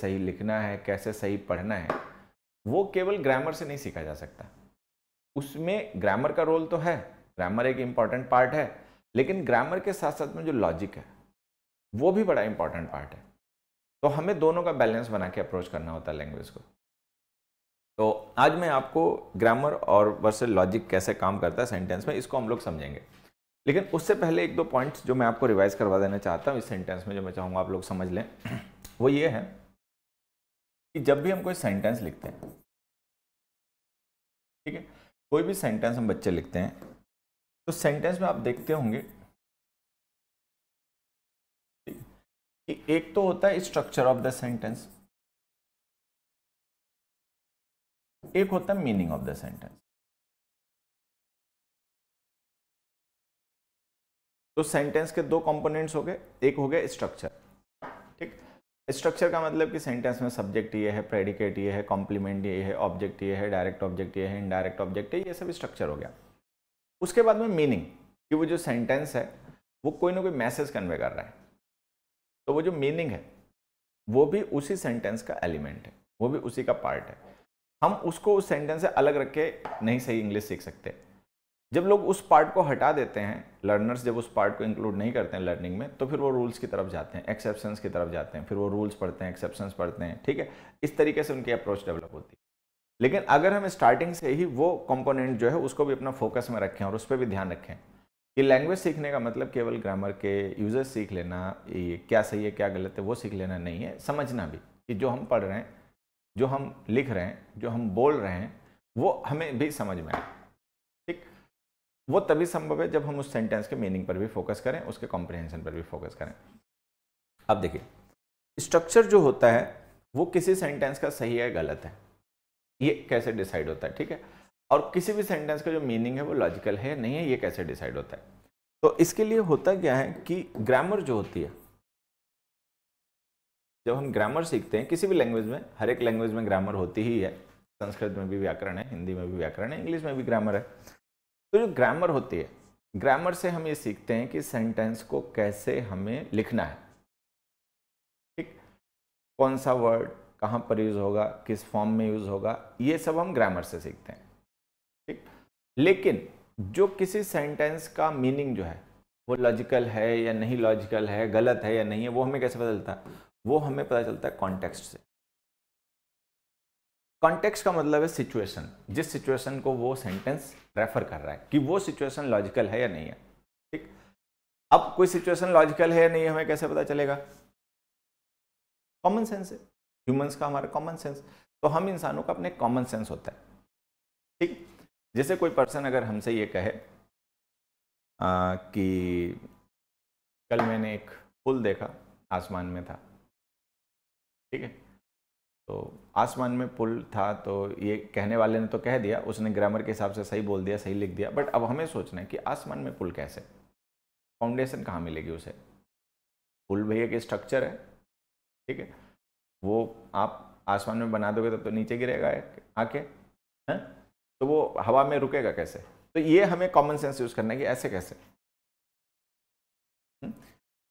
सही लिखना है कैसे सही पढ़ना है वो केवल ग्रामर से नहीं सीखा जा सकता उसमें ग्रामर का रोल तो है ग्रामर एक इम्पॉर्टेंट पार्ट है लेकिन ग्रामर के साथ साथ में जो लॉजिक है वो भी बड़ा इम्पॉर्टेंट पार्ट है तो हमें दोनों का बैलेंस बना के अप्रोच करना होता है लैंग्वेज को तो आज मैं आपको ग्रामर और वर्सेस लॉजिक कैसे काम करता है सेंटेंस में इसको हम लोग समझेंगे लेकिन उससे पहले एक दो पॉइंट्स जो मैं आपको रिवाइज करवा देना चाहता हूँ इस सेंटेंस में जो मैं चाहूँगा आप लोग समझ लें वो ये है कि जब भी हम कोई सेंटेंस लिखते हैं ठीक है कोई भी सेंटेंस हम बच्चे लिखते हैं तो सेंटेंस में आप देखते होंगे कि एक तो होता है स्ट्रक्चर ऑफ द सेंटेंस एक होता है मीनिंग ऑफ द सेंटेंस तो सेंटेंस के दो कंपोनेंट्स हो गए एक हो गया स्ट्रक्चर स्ट्रक्चर का मतलब कि सेंटेंस में सब्जेक्ट ये है प्रेडिकेट ये है कॉम्प्लीमेंट ये है ऑब्जेक्ट ये है डायरेक्ट ऑब्जेक्ट ये है इनडायरेक्ट ऑब्जेक्ट है ये सब स्ट्रक्चर हो गया उसके बाद में मीनिंग कि वो जो सेंटेंस है वो कोई ना कोई मैसेज कन्वे कर रहा है तो वो जो मीनिंग है वो भी उसी सेंटेंस का एलिमेंट है वो भी उसी का पार्ट है हम उसको उस सेंटेंस से अलग रख के नहीं सही इंग्लिश सीख सकते जब लोग उस पार्ट को हटा देते हैं लर्नर्स जब उस पार्ट को इंक्लूड नहीं करते हैं लर्निंग में तो फिर वो रूल्स की तरफ जाते हैं एक्सेप्शंस की तरफ जाते हैं फिर वो रूल्स पढ़ते हैं एक्सेप्शंस पढ़ते हैं ठीक है इस तरीके से उनकी अप्रोच डेवलप होती है लेकिन अगर हम स्टार्टिंग से ही वो कॉम्पोनेंट जो है उसको भी अपना फोकस में रखें और उस पर भी ध्यान रखें कि लैंग्वेज सीखने का मतलब केवल ग्रामर के यूज़र्स सीख लेना ये क्या सही है क्या गलत है वो सीख लेना नहीं है समझना भी कि जो हम पढ़ रहे हैं जो हम लिख रहे हैं जो हम बोल रहे हैं वो हमें भी समझ में आए वो तभी संभव है जब हम उस सेंटेंस के मीनिंग पर भी फोकस करें उसके कॉम्प्रिहेंशन पर भी फोकस करें अब देखिए स्ट्रक्चर जो होता है वो किसी सेंटेंस का सही है गलत है ये कैसे डिसाइड होता है ठीक है और किसी भी सेंटेंस का जो मीनिंग है वो लॉजिकल है नहीं है ये कैसे डिसाइड होता है तो इसके लिए होता क्या है कि ग्रामर जो होती है जब हम ग्रामर सीखते हैं किसी भी लैंग्वेज में हर एक लैंग्वेज में ग्रामर होती ही है संस्कृत में भी व्याकरण है हिंदी में भी व्याकरण है इंग्लिश में भी ग्रामर है तो जो ग्रामर होती है ग्रामर से हम ये सीखते हैं कि सेंटेंस को कैसे हमें लिखना है ठीक कौन सा वर्ड कहाँ पर यूज़ होगा किस फॉर्म में यूज़ होगा ये सब हम ग्रामर से सीखते हैं ठीक लेकिन जो किसी सेंटेंस का मीनिंग जो है वो लॉजिकल है या नहीं लॉजिकल है गलत है या नहीं है वो हमें कैसे पता चलता है वो हमें पता चलता है कॉन्टेक्स्ट से कॉन्टेक्स्ट का मतलब है सिचुएशन जिस सिचुएशन को वो सेंटेंस रेफर कर रहा है कि वो सिचुएशन लॉजिकल है या नहीं है ठीक अब कोई सिचुएशन लॉजिकल है या नहीं हमें कैसे पता चलेगा कॉमन सेंस है ह्यूमंस का हमारा कॉमन सेंस तो हम इंसानों का अपने कॉमन सेंस होता है ठीक जैसे कोई पर्सन अगर हमसे ये कहे आ, कि कल मैंने एक पुल देखा आसमान में था ठीक है तो आसमान में पुल था तो ये कहने वाले ने तो कह दिया उसने ग्रामर के हिसाब से सही बोल दिया सही लिख दिया बट अब हमें सोचना है कि आसमान में पुल कैसे फाउंडेशन कहाँ मिलेगी उसे पुल भी एक स्ट्रक्चर है ठीक है वो आप आसमान में बना दोगे तब तो नीचे गिरेगा आके हैं तो वो हवा में रुकेगा कैसे तो ये हमें कॉमन सेंस यूज़ करना है कि ऐसे कैसे हम्म?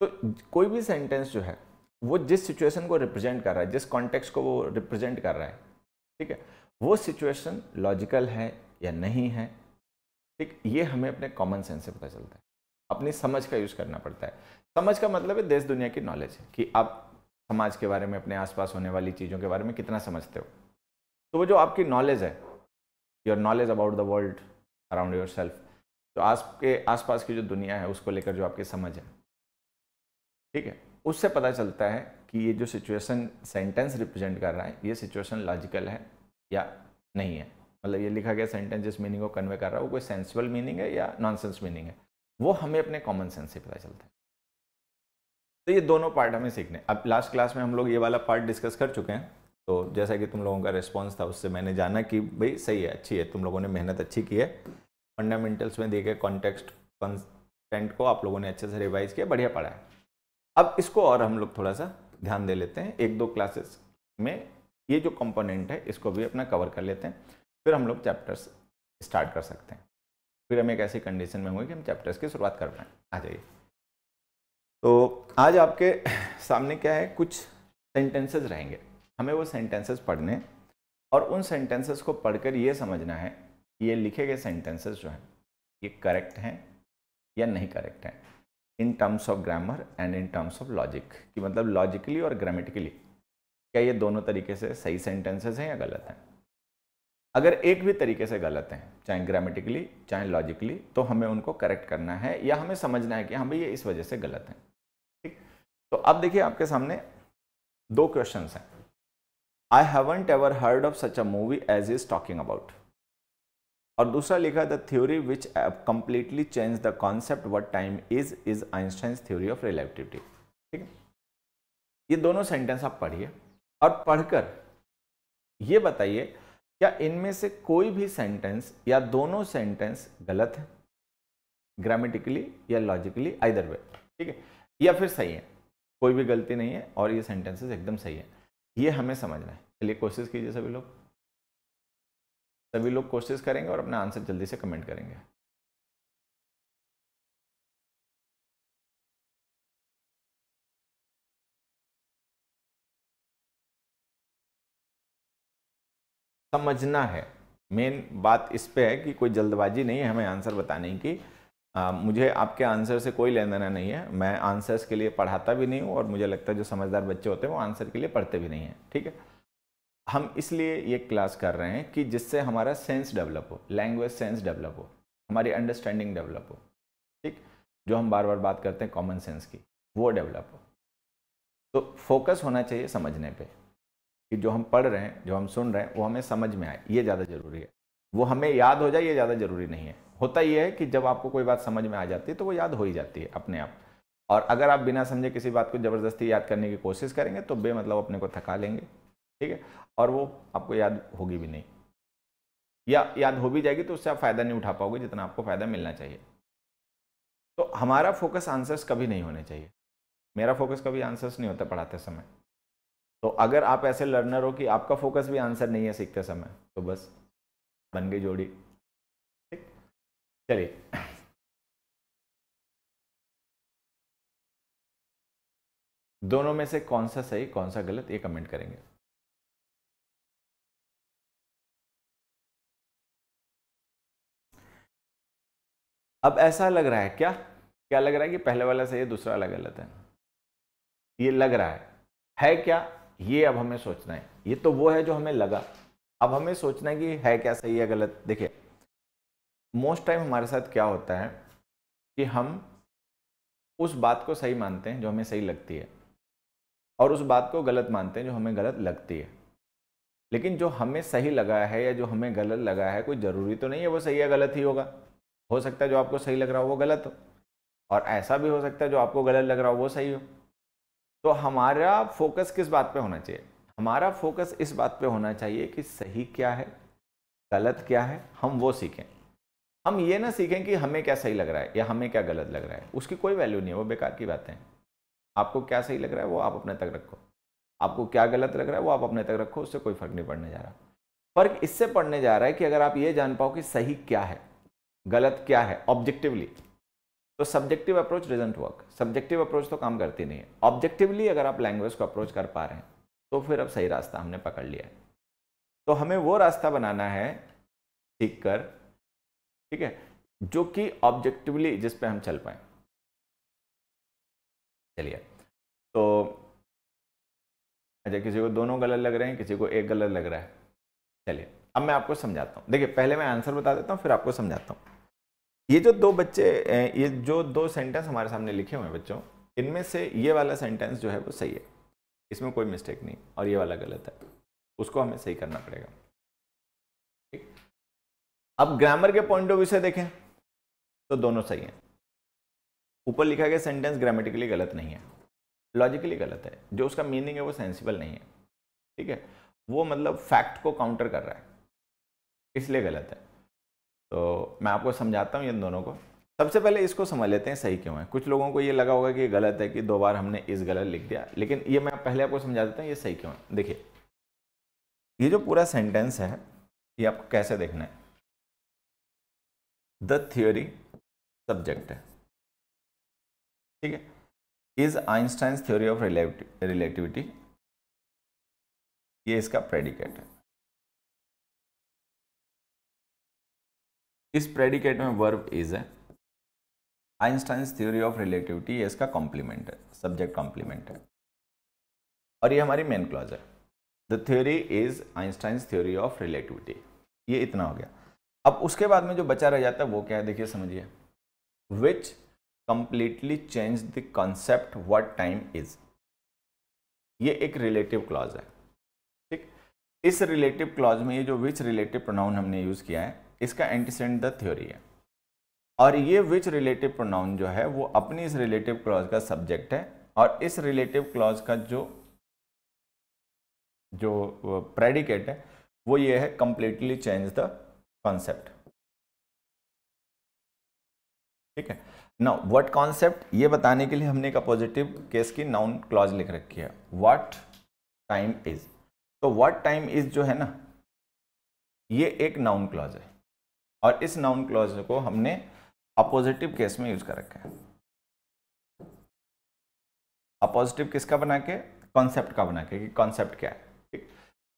तो कोई भी सेंटेंस जो है वो जिस सिचुएशन को रिप्रेजेंट कर रहा है जिस कॉन्टेक्स्ट को वो रिप्रेजेंट कर रहा है ठीक है वो सिचुएशन लॉजिकल है या नहीं है ठीक ये हमें अपने कॉमन सेंस से पता चलता है अपनी समझ का यूज़ करना पड़ता है समझ का मतलब है देश दुनिया की नॉलेज कि आप समाज के बारे में अपने आसपास होने वाली चीज़ों के बारे में कितना समझते हो तो वो जो आपकी नॉलेज है your knowledge about the world around yourself तो आपके आसपास की जो दुनिया है उसको लेकर जो आपकी समझ है ठीक है उससे पता चलता है कि ये जो सिचुएशन सेंटेंस रिप्रेजेंट कर रहा है ये सिचुएशन लॉजिकल है या नहीं है मतलब ये लिखा गया सेंटेंस जिस मीनिंग को कन्वे कर रहा है वो कोई सेंसिबल मीनिंग है या नॉनसेंस मीनिंग है वो हमें अपने कॉमन सेंस से पता चलता है तो ये दोनों पार्ट हमें सीखने अब लास्ट क्लास में हम लोग ये वाला पार्ट डिस्कस कर चुके हैं तो जैसा कि तुम लोगों का रिस्पॉन्स था उससे मैंने जाना कि भाई सही है अच्छी है तुम लोगों ने मेहनत अच्छी की है फंडामेंटल्स में दिए गए कॉन्टेक्स्ट कंटेंट को आप लोगों ने अच्छे से रिवाइज किया बढ़िया पढ़ा है अब इसको और हम लोग थोड़ा सा ध्यान दे लेते हैं एक दो क्लासेस में ये जो कंपोनेंट है इसको भी अपना कवर कर लेते हैं फिर हम लोग चैप्टर्स स्टार्ट कर सकते हैं फिर हम एक ऐसी कंडीशन में होंगे कि हम चैप्टर्स की शुरुआत कर पाएँ आ जाइए तो आज आपके सामने क्या है कुछ सेंटेंसेस रहेंगे हमें वो सेंटेंसेस पढ़ने और उन सेंटेंसेस को पढ़कर ये समझना है कि ये लिखे गए सेंटेंसेस जो हैं ये करेक्ट हैं या नहीं करेक्ट हैं in terms of grammar and in terms of logic कि मतलब लॉजिकली और ग्रामेटिकली क्या ये दोनों तरीके से सही सेंटेंसेस हैं या गलत हैं अगर एक भी तरीके से गलत हैं चाहे ग्रामेटिकली चाहे लॉजिकली तो हमें उनको करेक्ट करना है या हमें समझना है कि हाँ भाई ये इस वजह से गलत है ठीक तो अब देखिए आपके सामने दो क्वेश्चन हैं I haven't ever heard of such a movie as is talking about और दूसरा लिखा the theory which completely change the concept what time is is Einstein theory of relativity ठीक है ये दोनों सेंटेंस आप पढ़िए और पढ़कर ये बताइए क्या इनमें से कोई भी सेंटेंस या दोनों सेंटेंस गलत है ग्रामेटिकली या लॉजिकली आइदर वे ठीक है या फिर सही है कोई भी गलती नहीं है और ये सेंटेंसेस एकदम सही है ये हमें समझना है चलिए कोशिश कीजिए सभी लोग सभी लोग कोशिश करेंगे और अपना आंसर जल्दी से कमेंट करेंगे समझना है मेन बात इस पे है कि कोई जल्दबाजी नहीं है हमें आंसर बताने की आ, मुझे आपके आंसर से कोई लेन देना नहीं है मैं आंसर्स के लिए पढ़ाता भी नहीं हूँ और मुझे लगता है जो समझदार बच्चे होते हैं वो आंसर के लिए पढ़ते भी नहीं हैं ठीक है हम इसलिए ये क्लास कर रहे हैं कि जिससे हमारा सेंस डेवलप हो लैंग्वेज सेंस डेवलप हो हमारी अंडरस्टैंडिंग डेवलप हो ठीक जो हम बार बार बात करते हैं कॉमन सेंस की वो डेवलप हो तो फोकस होना चाहिए समझने पे कि जो हम पढ़ रहे हैं जो हम सुन रहे हैं वो हमें समझ में आए ये ज़्यादा ज़रूरी है वो हमें याद हो जाए ये ज़्यादा ज़रूरी नहीं है होता ये है कि जब आपको कोई बात समझ में आ जाती है तो वो याद हो ही जाती है अपने आप और अगर आप बिना समझे किसी बात को ज़बरदस्ती याद करने की कोशिश करेंगे तो बेमतलब अपने को थका लेंगे ठीक है और वो आपको याद होगी भी नहीं या याद हो भी जाएगी तो उससे आप फ़ायदा नहीं उठा पाओगे जितना आपको फ़ायदा मिलना चाहिए तो हमारा फोकस आंसर्स कभी नहीं होने चाहिए मेरा फोकस कभी आंसर्स नहीं होता पढ़ाते समय तो अगर आप ऐसे लर्नर हो कि आपका फोकस भी आंसर नहीं है सीखते समय तो बस बन गई जोड़ी ठीक चलिए दोनों में से कौन सा सही कौन सा गलत ये कमेंट करेंगे अब ऐसा लग रहा है क्या क्या लग रहा है कि पहले वाला सही है दूसरा वाला गलत है ये लग रहा है है क्या ये अब हमें सोचना है ये तो वो है जो हमें लगा अब हमें सोचना है कि है क्या सही है गलत देखिए मोस्ट टाइम हमारे साथ क्या होता है कि हम उस बात को सही मानते हैं जो हमें सही लगती है और उस बात को गलत मानते हैं जो हमें गलत लगती है लेकिन जो हमें सही लगा है या जो हमें गलत लगा है कोई ज़रूरी तो नहीं है वो सही या गलत ही होगा हो सकता है जो आपको सही लग रहा हो वो गलत हो और ऐसा भी हो सकता है जो आपको गलत लग रहा हो वो सही हो तो हमारा फोकस किस बात पे होना चाहिए हमारा फोकस इस बात पे होना चाहिए कि सही क्या है गलत क्या है हम वो सीखें हम ये ना सीखें कि हमें क्या सही लग रहा है या हमें क्या गलत लग रहा है उसकी कोई वैल्यू नहीं है वो बेकार की बातें हैं आपको क्या सही लग रहा है वो आप अपने तक रखो आपको क्या गलत लग रहा है वो आप अपने तक रखो उससे कोई फर्क नहीं पड़ने जा रहा फर्क इससे पड़ने जा रहा है कि अगर आप ये जान पाओ कि सही क्या है गलत क्या है ऑब्जेक्टिवली तो subjective approach doesn't work subjective approach तो काम करती नहीं है ऑब्जेक्टिवली अगर आप लैंग्वेज को अप्रोच कर पा रहे हैं तो फिर अब सही रास्ता हमने पकड़ लिया है तो हमें वो रास्ता बनाना है सीख कर ठीक है जो कि ऑब्जेक्टिवली जिस पे हम चल पाए चलिए तो अच्छा किसी को दोनों गलत लग रहे हैं किसी को एक गलत लग रहा है चलिए अब मैं आपको समझाता हूँ देखिए पहले मैं आंसर बता देता हूँ फिर आपको समझाता हूँ ये जो दो बच्चे ये जो दो सेंटेंस हमारे सामने लिखे हुए हैं बच्चों इनमें से ये वाला सेंटेंस जो है वो सही है इसमें कोई मिस्टेक नहीं और ये वाला गलत है उसको हमें सही करना पड़ेगा ठीक अब ग्रामर के पॉइंट ऑफ व्यू से देखें तो दोनों सही हैं ऊपर लिखा गया सेंटेंस ग्रामेटिकली गलत नहीं है लॉजिकली गलत है जो उसका मीनिंग है वो सेंसिबल नहीं है ठीक है वो मतलब फैक्ट को काउंटर कर रहा है इसलिए गलत है तो मैं आपको समझाता हूँ इन दोनों को सबसे पहले इसको समझ लेते हैं सही क्यों है कुछ लोगों को ये लगा होगा कि ये गलत है कि दो बार हमने इस गलत लिख दिया लेकिन ये मैं पहले आपको समझा देता हूँ ये सही क्यों है देखिए ये जो पूरा सेंटेंस है ये आपको कैसे देखना है द थियोरी सब्जेक्ट है ठीक है is Einstein theory of relativity ये इसका प्रेडिकेट है इस प्रेडिकेट में वर्ब इज है आइंस्टाइन थ्योरी ऑफ रिलेटिविटी इसका कॉम्प्लीमेंट है सब्जेक्ट कॉम्प्लीमेंट है और ये हमारी मेन क्लॉज है the theory is Einstein theory of relativity ये इतना हो गया अब उसके बाद में जो बचा रह जाता है वो क्या है देखिए समझिए which completely change the concept what time is ये एक रिलेटिव क्लॉज है ठीक इस रिलेटिव क्लॉज में ये जो विच रिलेटिव प्रोनाउन हमने यूज़ किया है इसका एंटीसेंट द थ्योरी है और ये विच रिलेटिव प्रोनाउन जो है वो अपनी इस रिलेटिव क्लॉज का सब्जेक्ट है और इस रिलेटिव क्लॉज का जो जो प्रेडिकेट है वो ये है कंप्लीटली चेंज द कॉन्सेप्ट ठीक है नाउ व्हाट कॉन्सेप्ट ये बताने के लिए हमने एक अपोजिटिव केस की नाउन क्लॉज लिख रखी है व्हाट टाइम इज तो व्हाट टाइम इज जो है ना ये एक नाउन क्लॉज है और इस नाउन क्लॉज को हमने अपोजिटिव केस में यूज कर रखा है अपोजिटिव किसका बना के कॉन्सेप्ट का बना के कि कॉन्सेप्ट क्या है ठीक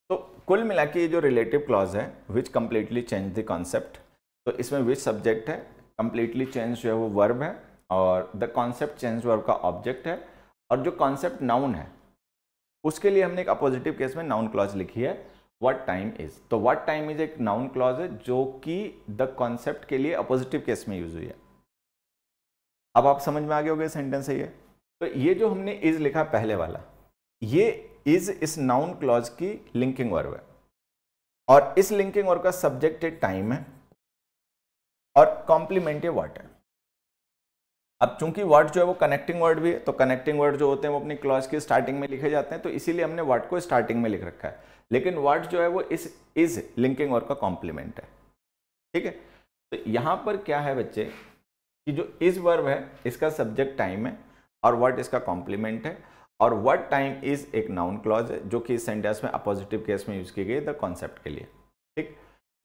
तो कुल मिला के ये जो रिलेटिव क्लॉज है which completely change the concept तो इसमें विच सब्जेक्ट है कंप्लीटली चेंज जो है वो वर्ब है और द कॉन्सेप्ट चेंज वर्ब का ऑब्जेक्ट है और जो कॉन्सेप्ट नाउन है उसके लिए हमने एक अपोजिटिव केस में नाउन क्लॉज लिखी है वट टाइम इज तो वट टाइम इज एक नाउन क्लॉज है जो कि द कॉन्सेप्ट के लिए अपोजिटिव केस में यूज हुई है अब आप समझ में आ गए हो गए सेंटेंस है ये तो ये जो हमने इज लिखा पहले वाला ये इज इस नाउन क्लॉज की लिंकिंग वर्ब है और इस लिंकिंग वर्ब का सब्जेक्ट टाइम है और कॉम्प्लीमेंट वर्ड है अब चूंकि वर्ड जो है वो कनेक्टिंग वर्ड भी है तो कनेक्टिंग वर्ड जो होते हैं वो अपनी क्लॉज की स्टार्टिंग में लिखे जाते हैं तो इसीलिए हमने वर्ड को स्टार्टिंग में लिख रखा है लेकिन वर्ड जो है वो इस इज लिंकिंग और का कॉम्प्लीमेंट है ठीक है तो यहां पर क्या है बच्चे कि जो इज वर्ब है इसका सब्जेक्ट टाइम है और वर्ड इसका कॉम्प्लीमेंट है और वर्ड टाइम इज एक नाउन क्लॉज है जो कि इस सेंटेंस में अपोजिटिव केस में यूज की गई द कॉन्सेप्ट के लिए ठीक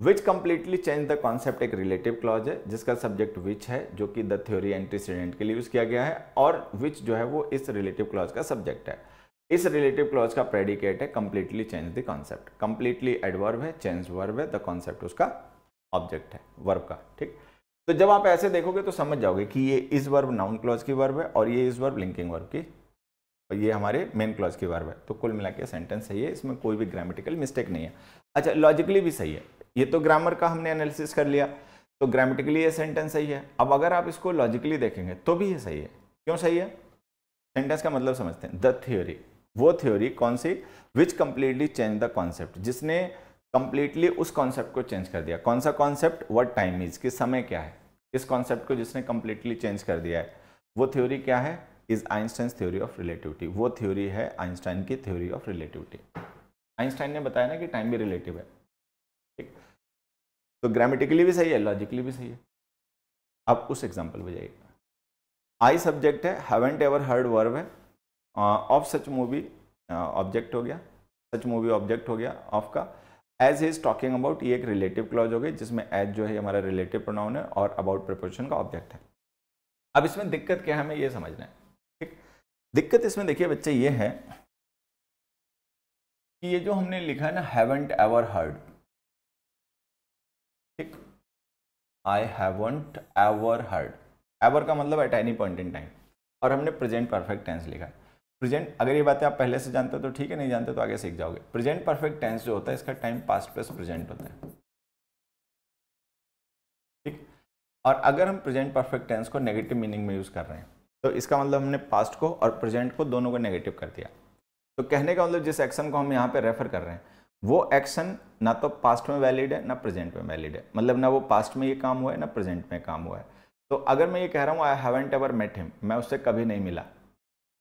which completely change the concept एक रिलेटिव क्लॉज है जिसका सब्जेक्ट विच है जो कि द थ्योरी एंटीसीडेंट के लिए यूज किया गया है और विच जो है वो इस रिलेटिव क्लॉज का सब्जेक्ट है इस रिलेटिव क्लॉज का प्रेडिकेट है completely change the concept completely adverb है चेंज वर्ब है द कॉन्सेप्ट उसका ऑब्जेक्ट है वर्ब का ठीक तो जब आप ऐसे देखोगे तो समझ जाओगे कि ये इस वर्ब नाउन क्लॉज की वर्ब है और ये इस वर्ब लिंकिंग वर्ब की और ये हमारे मेन क्लॉज की वर्ब है तो कुल मिला के सेंटेंस सही है इसमें कोई भी ग्रामेटिकल मिस्टेक नहीं है अच्छा लॉजिकली भी सही है ये तो ग्रामर का हमने एनालिसिस कर लिया तो ग्रामेटिकली ये सेंटेंस सही है अब अगर आप इसको लॉजिकली देखेंगे तो भी ये सही है क्यों सही है सेंटेंस का मतलब समझते हैं द थ्योरी वो थ्योरी कौन सी which completely change the concept जिसने कंप्लीटली उस कॉन्सेप्ट को चेंज कर दिया कौन सा कॉन्सेप्ट वट टाइम इज किस समय क्या है इस कॉन्सेप्ट को जिसने कंप्लीटली चेंज कर दिया है वो थ्योरी क्या है is Einstein theory of relativity वो थ्योरी है आइंस्टाइन की थ्योरी ऑफ रिलेटिविटी आइंस्टाइन ने बताया ना कि टाइम भी रिलेटिव है ठीक तो ग्रामेटिकली भी सही है लॉजिकली भी सही है अब उस एग्जाम्पल पर जाइए आई सब्जेक्ट है हैवेंट एवर हर्ड वर्व है ऑफ सच मूवी ऑब्जेक्ट हो गया सच मूवी ऑब्जेक्ट हो गया ऑफ का एज इज टॉकिंग अबाउट ये एक रिलेटिव क्लॉज हो गई जिसमें एज जो है हमारा रिलेटिव प्रोनाउन है और अबाउट प्रपोजिशन का ऑब्जेक्ट है अब इसमें दिक्कत क्या है हमें ये समझना है ठीक दिक्कत इसमें देखिए बच्चे ये है कि ये जो हमने लिखा है ना हैवेंट एवर हर्ड ठीक I haven't ever heard ever का मतलब at any point in time और हमने प्रेजेंट परफेक्ट टेंस लिखा है प्रेजेंट अगर ये बातें आप पहले से जानते हो तो ठीक है नहीं जानते तो आगे सीख जाओगे प्रेजेंट परफेक्ट टेंस जो होता है इसका टाइम पास्ट प्लस प्रेजेंट होता है ठीक और अगर हम प्रेजेंट परफेक्ट टेंस को नेगेटिव मीनिंग में यूज़ कर रहे हैं तो इसका मतलब हमने पास्ट को और प्रेजेंट को दोनों को नेगेटिव कर दिया तो कहने का मतलब जिस एक्शन को हम यहाँ पर रेफर कर रहे हैं वो एक्शन ना तो पास्ट में वैलिड है ना प्रेजेंट में वैलिड है मतलब ना वो पास्ट में ये काम हुआ है ना प्रेजेंट में काम हुआ है तो अगर मैं ये कह रहा हूँ I haven't ever met him मैं उससे कभी नहीं मिला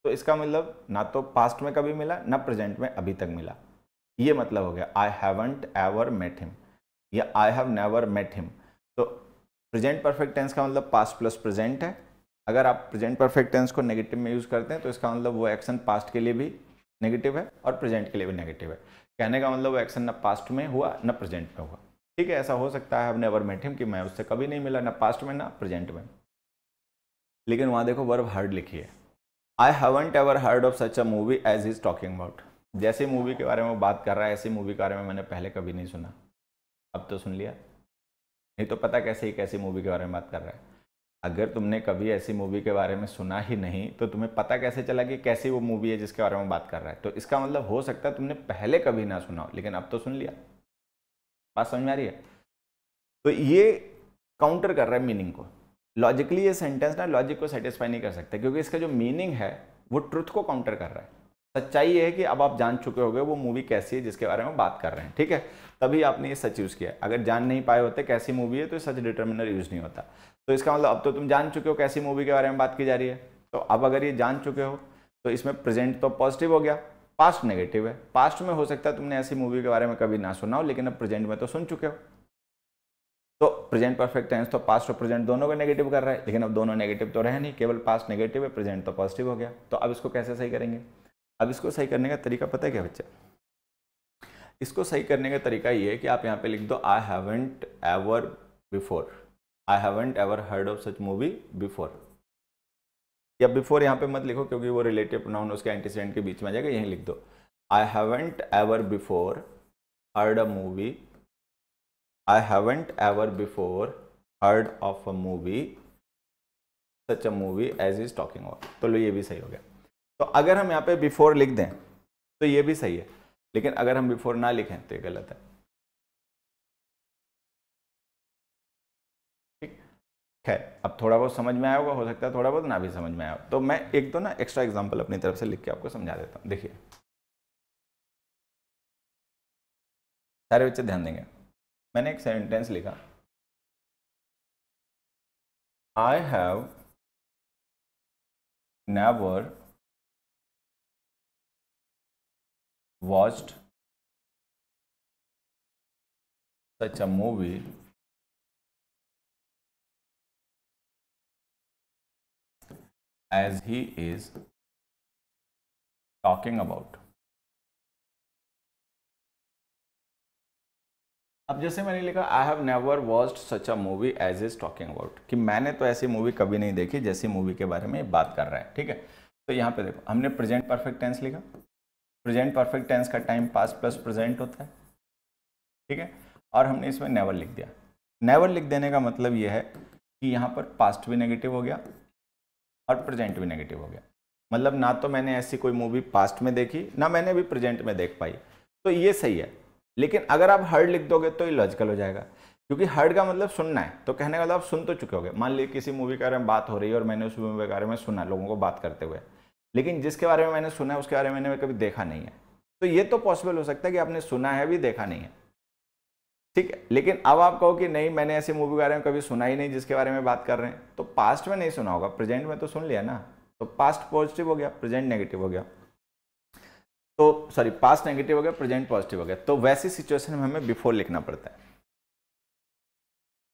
तो इसका मतलब ना तो पास्ट में कभी मिला ना प्रेजेंट में अभी तक मिला ये मतलब हो गया I haven't ever met him या I have never met him तो प्रेजेंट परफेक्ट टेंस का मतलब पास्ट प्लस प्रेजेंट है अगर आप प्रेजेंट परफेक्ट टेंस को नेगेटिव में यूज़ करते हैं तो इसका मतलब वो एक्शन पास्ट के लिए भी नेगेटिव है और प्रेजेंट के लिए भी नेगेटिव है कहने का मतलब वो एक्शन ना पास्ट में हुआ ना प्रेजेंट में हुआ ठीक है ऐसा हो सकता है अपने मेट हिम कि मैं उससे कभी नहीं मिला ना पास्ट में ना प्रेजेंट में लेकिन वहाँ देखो वर्ब हर्ड लिखी है I haven't ever heard of such a movie as is talking about जैसे मूवी के बारे में बात कर रहा है ऐसी मूवी के बारे में मैंने पहले कभी नहीं सुना अब तो सुन लिया नहीं तो पता कैसे ही कैसी मूवी के बारे में बात कर रहा है अगर तुमने कभी ऐसी मूवी के बारे में सुना ही नहीं तो तुम्हें पता कैसे चला कि कैसी वो मूवी है जिसके बारे में बात कर रहा है तो इसका मतलब हो सकता है तुमने पहले कभी ना सुना हो लेकिन अब तो सुन लिया बात समझ में आ रही है तो ये काउंटर कर रहा है मीनिंग को लॉजिकली ये सेंटेंस ना लॉजिक को सेटिस्फाई नहीं कर सकते क्योंकि इसका जो मीनिंग है वो ट्रुथ को काउंटर कर रहा है सच्चाई ये है कि अब आप जान चुके हो वो मूवी कैसी है जिसके बारे में बात कर रहे हैं ठीक है तभी आपने ये सच यूज़ किया अगर जान नहीं पाए होते कैसी मूवी है तो सच डिटर्मिनर यूज़ नहीं होता तो इसका मतलब अब तो तुम जान चुके हो कैसी मूवी के बारे में बात की जा रही है तो अब अगर ये जान चुके हो तो इसमें प्रेजेंट तो पॉजिटिव हो गया पास्ट नेगेटिव है पास्ट में हो सकता है तुमने ऐसी मूवी के बारे में कभी ना सुना हो लेकिन अब प्रेजेंट में तो सुन चुके हो तो प्रेजेंट परफेक्ट टेंस तो पास्ट और प्रेजेंट दोनों को नेगेटिव कर रहा है लेकिन अब दोनों नेगेटिव तो रहे नहीं केवल पास्ट नेगेटिव है प्रेजेंट तो पॉजिटिव हो गया तो अब इसको कैसे सही करेंगे अब इसको सही करने का तरीका पता है क्या बच्चा इसको सही करने का तरीका ये है कि आप यहाँ पे लिख दो I haven't ever before I haven't ever heard of such movie before या बिफोर यहाँ पे मत लिखो क्योंकि वो रिलेटिव प्रोनाउन उसके एंटीसीडेंट के बीच में आ जाएगा यहीं लिख दो I haven't ever before heard a movie I haven't ever before heard of a movie such a movie as is talking about तो लो ये भी सही हो गया तो अगर हम यहाँ पे before लिख दें तो ये भी सही है लेकिन अगर हम before ना लिखें तो ये गलत है ठीक खैर अब थोड़ा बहुत समझ में आया होगा हो सकता है थोड़ा बहुत ना भी समझ में आया तो मैं एक तो ना एक्स्ट्रा एग्जाम्पल अपनी तरफ से लिख के आपको समझा देता हूँ देखिए सारे बच्चे ध्यान देंगे मैंने एक सेंटेंस लिखा I have never watched such a movie as he is talking about अब जैसे मैंने लिखा I have never watched such a movie as is talking about कि मैंने तो ऐसी मूवी कभी नहीं देखी जैसी मूवी के बारे में बात कर रहा है ठीक है तो यहाँ पे देखो हमने प्रेजेंट परफेक्ट टेंस लिखा प्रेजेंट परफेक्ट टेंस का टाइम पास प्लस प्रेजेंट होता है ठीक है और हमने इसमें नेवर लिख दिया नेवर लिख देने का मतलब यह है कि यहाँ पर पास्ट भी नेगेटिव हो गया और प्रेजेंट भी नेगेटिव हो गया मतलब ना तो मैंने ऐसी कोई मूवी पास्ट में देखी ना मैंने भी प्रेजेंट में देख पाई तो ये सही है लेकिन अगर आप हर्ड लिख दोगे तो ये लॉजिकल हो जाएगा क्योंकि हर्ड का मतलब सुनना है तो कहने का मतलब आप सुन तो चुके होगे मान लीजिए किसी मूवी के बारे में बात हो रही है और मैंने उस मूवी के बारे में सुना लोगों को बात करते हुए लेकिन जिसके बारे में मैंने सुना है उसके बारे में मैंने कभी देखा नहीं है तो ये तो पॉसिबल हो सकता है कि आपने सुना है भी देखा नहीं है ठीक है लेकिन अब आप कहो कि नहीं मैंने ऐसी मूवी के बारे में कभी सुना ही नहीं जिसके बारे में बात कर रहे हैं तो पास्ट में नहीं सुना होगा प्रेजेंट में तो सुन लिया ना तो पास्ट पॉजिटिव हो गया प्रेजेंट नेगेटिव हो गया तो सॉरी पास्ट नेगेटिव हो गया प्रेजेंट पॉजिटिव हो गया तो वैसी सिचुएशन में हमें बिफोर लिखना पड़ता है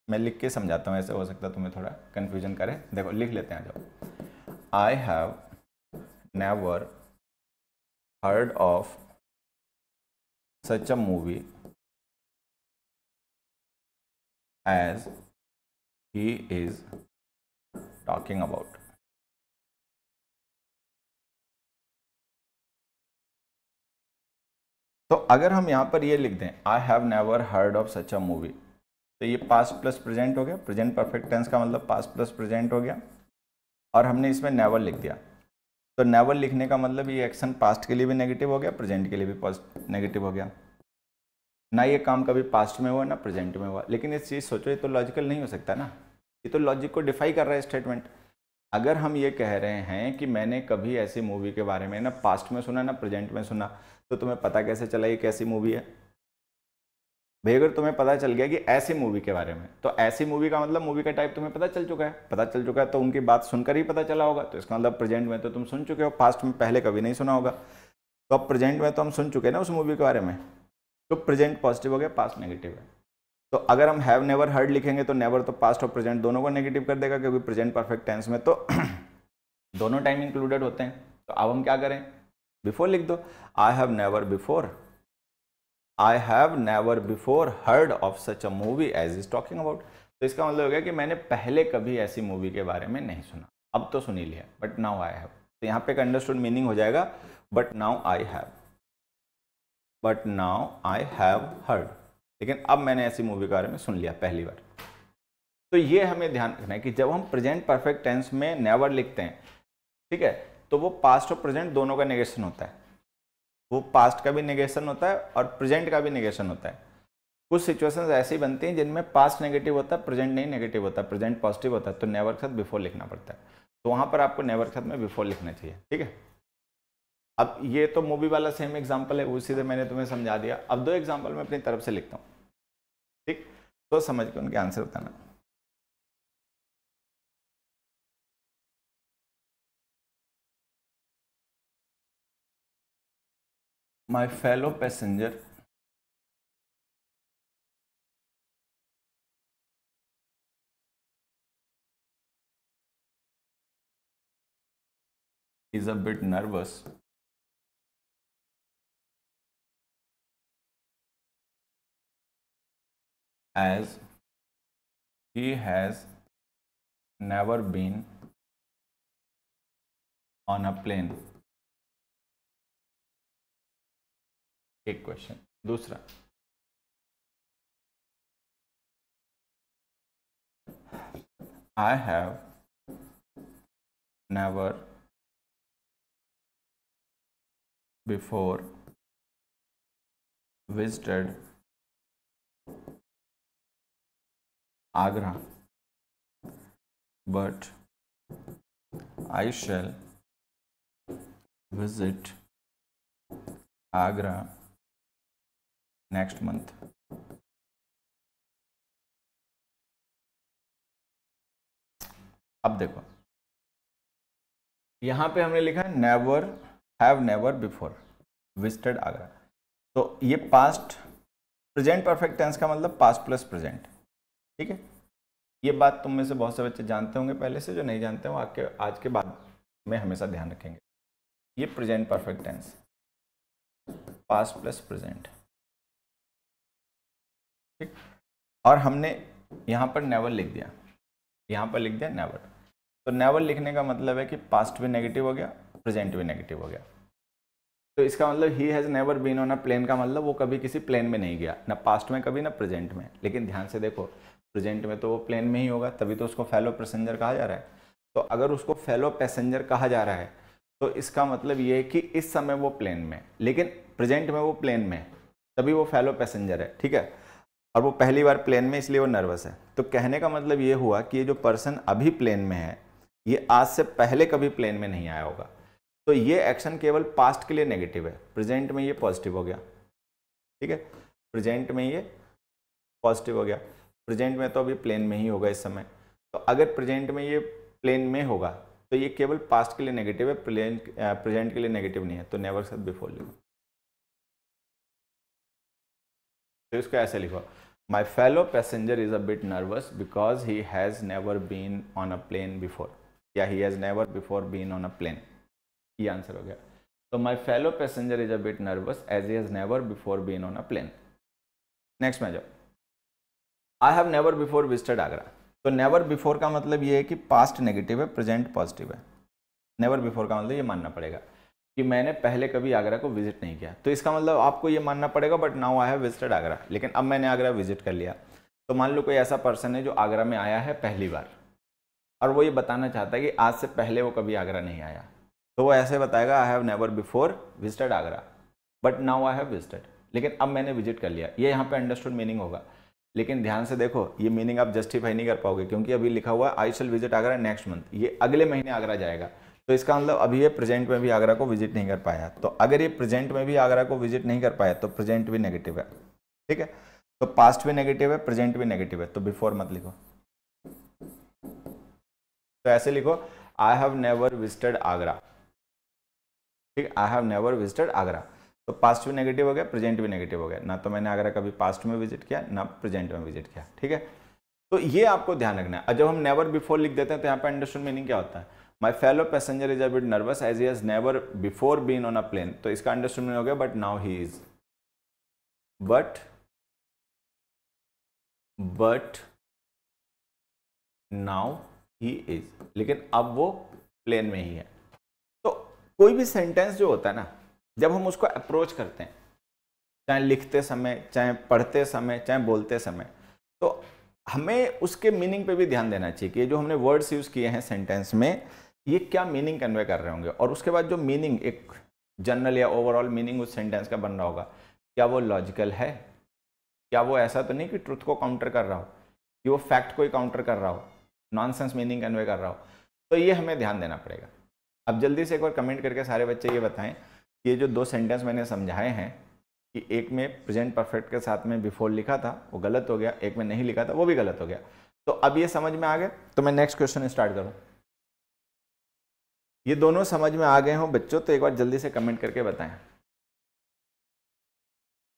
मैं लिख के समझाता हूँ ऐसे हो सकता है तुम्हें थोड़ा कन्फ्यूजन करे देखो लिख लेते हैं जाओ I have never heard of such a movie as he is talking about तो अगर हम यहाँ पर ये लिख दें I have never heard of such a movie तो ये पास प्लस प्रेजेंट हो गया प्रेजेंट परफेक्ट टेंस का मतलब पास प्लस प्रेजेंट हो गया और हमने इसमें नेवर लिख दिया तो नेवर लिखने का मतलब ये एक्शन पास्ट के लिए भी नेगेटिव हो गया प्रेजेंट के लिए भी नेगेटिव हो गया ना ये काम कभी पास्ट में हुआ ना प्रेजेंट में हुआ लेकिन इस चीज़ सोचो ये तो लॉजिकल नहीं हो सकता ना ये तो लॉजिक को डिफाई कर रहा है स्टेटमेंट अगर हम ये कह रहे हैं कि मैंने कभी ऐसी मूवी के बारे में ना पास्ट में सुना ना प्रेजेंट में सुना तो तुम्हें पता कैसे चला ये कैसी मूवी है भाई अगर तुम्हें पता चल गया कि ऐसी मूवी के बारे में तो ऐसी मूवी का मतलब मूवी का टाइप तुम्हें पता चल चुका है पता चल चुका है तो उनकी बात सुनकर ही पता चला होगा तो इसका मतलब प्रेजेंट में तो तुम सुन चुके हो पास्ट में पहले कभी नहीं सुना होगा तो अब प्रेजेंट में तो हम सुन चुके हैं ना उस मूवी के बारे में तो प्रेजेंट पॉजिटिव हो गया पास्ट नेगेटिव है तो अगर हम हैव नेवर हर्ड लिखेंगे तो नेवर तो पास्ट और प्रेजेंट दोनों को नेगेटिव कर देगा क्योंकि प्रेजेंट परफेक्ट टेंस में तो दोनों टाइम इंक्लूडेड होते हैं तो अब हम क्या करें बिफोर लिख दो I have never before I have never before heard of such a movie as is talking about तो इसका मतलब हो गया कि मैंने पहले कभी ऐसी मूवी के बारे में नहीं सुना अब तो सुनी लिया बट नाउ आई हैव तो यहाँ पे एक अंडरस्टूड मीनिंग हो जाएगा but now I have but now I have heard लेकिन अब मैंने ऐसी मूवी के बारे में सुन लिया पहली बार तो ये हमें ध्यान रखना है कि जब हम प्रेजेंट परफेक्ट टेंस में नेवर लिखते हैं ठीक है तो वो पास्ट और प्रेजेंट दोनों का निगेशन होता है वो पास्ट का भी निगेशन होता है और प्रेजेंट का भी निगेशन होता है कुछ सिचुएशंस ऐसी बनती हैं जिनमें पास्ट नेगेटिव होता है प्रेजेंट नहीं नेगेटिव होता है प्रेजेंट पॉजिटिव होता है तो नेवर खत बिफोर लिखना पड़ता है तो वहाँ पर आपको नेवर खत में बिफोर लिखना चाहिए ठीक है अब ये तो मूवी वाला सेम एग्जाम्पल है उसी से मैंने तुम्हें समझा दिया अब दो एग्जाम्पल मैं अपनी तरफ से लिखता हूँ ठीक तो समझ के उनके आंसर बताना my fellow passenger is a bit nervous as he has never been on a plane एक क्वेश्चन दूसरा I have never before visited Agra but I shall visit Agra next month अब देखो यहां पे हमने लिखा है never have never before visited Agra तो ये पास्ट प्रेजेंट परफेक्ट टेंस का मतलब पास्ट प्लस प्रेजेंट ठीक है ये बात तुम में से बहुत से बच्चे जानते होंगे पहले से जो नहीं जानते हो आपके आज के बाद में हमेशा ध्यान रखेंगे ये present perfect tense past plus present ठीक और हमने यहाँ पर नेवर लिख दिया यहाँ पर लिख दिया नेवर तो नेवर लिखने का मतलब है कि पास्ट भी नेगेटिव हो गया प्रेजेंट भी नेगेटिव हो गया तो इसका मतलब he has never been on a plane का मतलब वो कभी किसी प्लेन में नहीं गया ना पास्ट में कभी ना प्रेजेंट में लेकिन ध्यान से देखो प्रेजेंट में तो वो प्लेन में ही होगा तभी तो उसको फेलो पैसेंजर कहा जा रहा है तो अगर उसको फेलो पैसेंजर कहा जा रहा है तो इसका मतलब ये है कि इस समय वो प्लेन में लेकिन प्रेजेंट में वो प्लेन में तभी वो फेलो पैसेंजर है ठीक है और वो पहली बार प्लेन में इसलिए वो नर्वस है तो कहने का मतलब ये हुआ कि ये जो पर्सन अभी प्लेन में है ये आज से पहले कभी प्लेन में नहीं आया होगा तो ये एक्शन केवल पास्ट के लिए नेगेटिव है प्रेजेंट में ये पॉजिटिव हो गया ठीक है प्रेजेंट में ये पॉजिटिव हो गया प्रेजेंट में तो अभी प्लेन में ही होगा इस समय तो अगर प्रेजेंट में ये प्लेन में होगा तो ये केवल पास्ट के लिए नेगेटिव है प्लेन प्रेजेंट के लिए नेगेटिव नहीं है तो नेवर सद बिफोर लिखो तो इसको ऐसे लिखो My fellow passenger is a bit nervous because he has never been on a plane before. Yeah, he has never before been on a plane. ये आंसर हो गया तो my fellow passenger is a bit nervous as he has never before been on a plane next में जाओ I have never before visited Agra तो never before का मतलब ये है कि पास्ट नेगेटिव है प्रेजेंट पॉजिटिव है नेवर बिफोर का मतलब ये मानना पड़ेगा कि मैंने पहले कभी आगरा को विजिट नहीं किया तो इसका मतलब आपको ये मानना पड़ेगा but now I have visited Agra लेकिन अब मैंने आगरा विजिट कर लिया तो मान लो कोई ऐसा पर्सन है जो आगरा में आया है पहली बार और वो ये बताना चाहता है कि आज से पहले वो कभी आगरा नहीं आया तो वो ऐसे बताएगा I have never before visited Agra but now I have visited लेकिन अब मैंने विजिट कर लिया ये यहाँ पे अंडरस्टूड मीनिंग होगा लेकिन ध्यान से देखो ये मीनिंग आप जस्टिफाई नहीं कर पाओगे क्योंकि अभी लिखा हुआ I shall visit Agra next month ये अगले महीने आगरा जाएगा तो इसका मतलब अभी ये प्रेजेंट में भी आगरा को विजिट नहीं कर पाया तो अगर ये प्रेजेंट में भी आगरा को विजिट नहीं कर पाया तो प्रेजेंट भी नेगेटिव है ठीक है तो पास्ट भी नेगेटिव है प्रेजेंट भी नेगेटिव है तो बिफोर मत लिखो तो ऐसे लिखो I have never visited Agra ठीक I have never visited Agra तो पास्ट भी नेगेटिव हो गया प्रेजेंट भी नेगेटिव हो गया ना तो मैंने आगरा कभी पास्ट में विजिट किया ना प्रेजेंट में विजिट किया ठीक है तो ये आपको ध्यान रखना है जब हम नेवर बिफोर लिख देते हैं तो यहाँ पर अंडरस्टैंड मीनिंग क्या होता है my fellow passenger is at nervous as he never before been on a plane तो इसका अंडरस्टैंडिंग हो गया but now he is but but now he is लेकिन अब वो प्लेन में ही है तो कोई भी सेंटेंस जो होता है ना जब हम उसको अप्रोच करते हैं चाहे लिखते समय चाहे पढ़ते समय चाहे बोलते समय तो हमें उसके मीनिंग पे भी ध्यान देना चाहिए कि जो हमने वर्ड्स यूज़ किए हैं सेंटेंस में ये क्या मीनिंग कन्वे कर रहे होंगे और उसके बाद जो मीनिंग एक जनरल या ओवरऑल मीनिंग उस सेंटेंस का बन रहा होगा क्या वो लॉजिकल है क्या वो ऐसा तो नहीं कि ट्रुथ को काउंटर कर रहा हो कि वो फैक्ट को ही काउंटर कर रहा हो नॉनसेंस मीनिंग कन्वे कर रहा हो तो ये हमें ध्यान देना पड़ेगा अब जल्दी से एक बार कमेंट करके सारे बच्चे ये बताएं ये जो दो सेंटेंस मैंने समझाए हैं कि एक में प्रेजेंट परफेक्ट के साथ में बिफोर लिखा था वो गलत हो गया एक में नहीं लिखा था वो भी गलत हो गया तो अब ये समझ में आ गया तो मैं नेक्स्ट क्वेश्चन स्टार्ट करूँ ये दोनों समझ में आ गए हों बच्चों तो एक बार जल्दी से कमेंट करके बताएं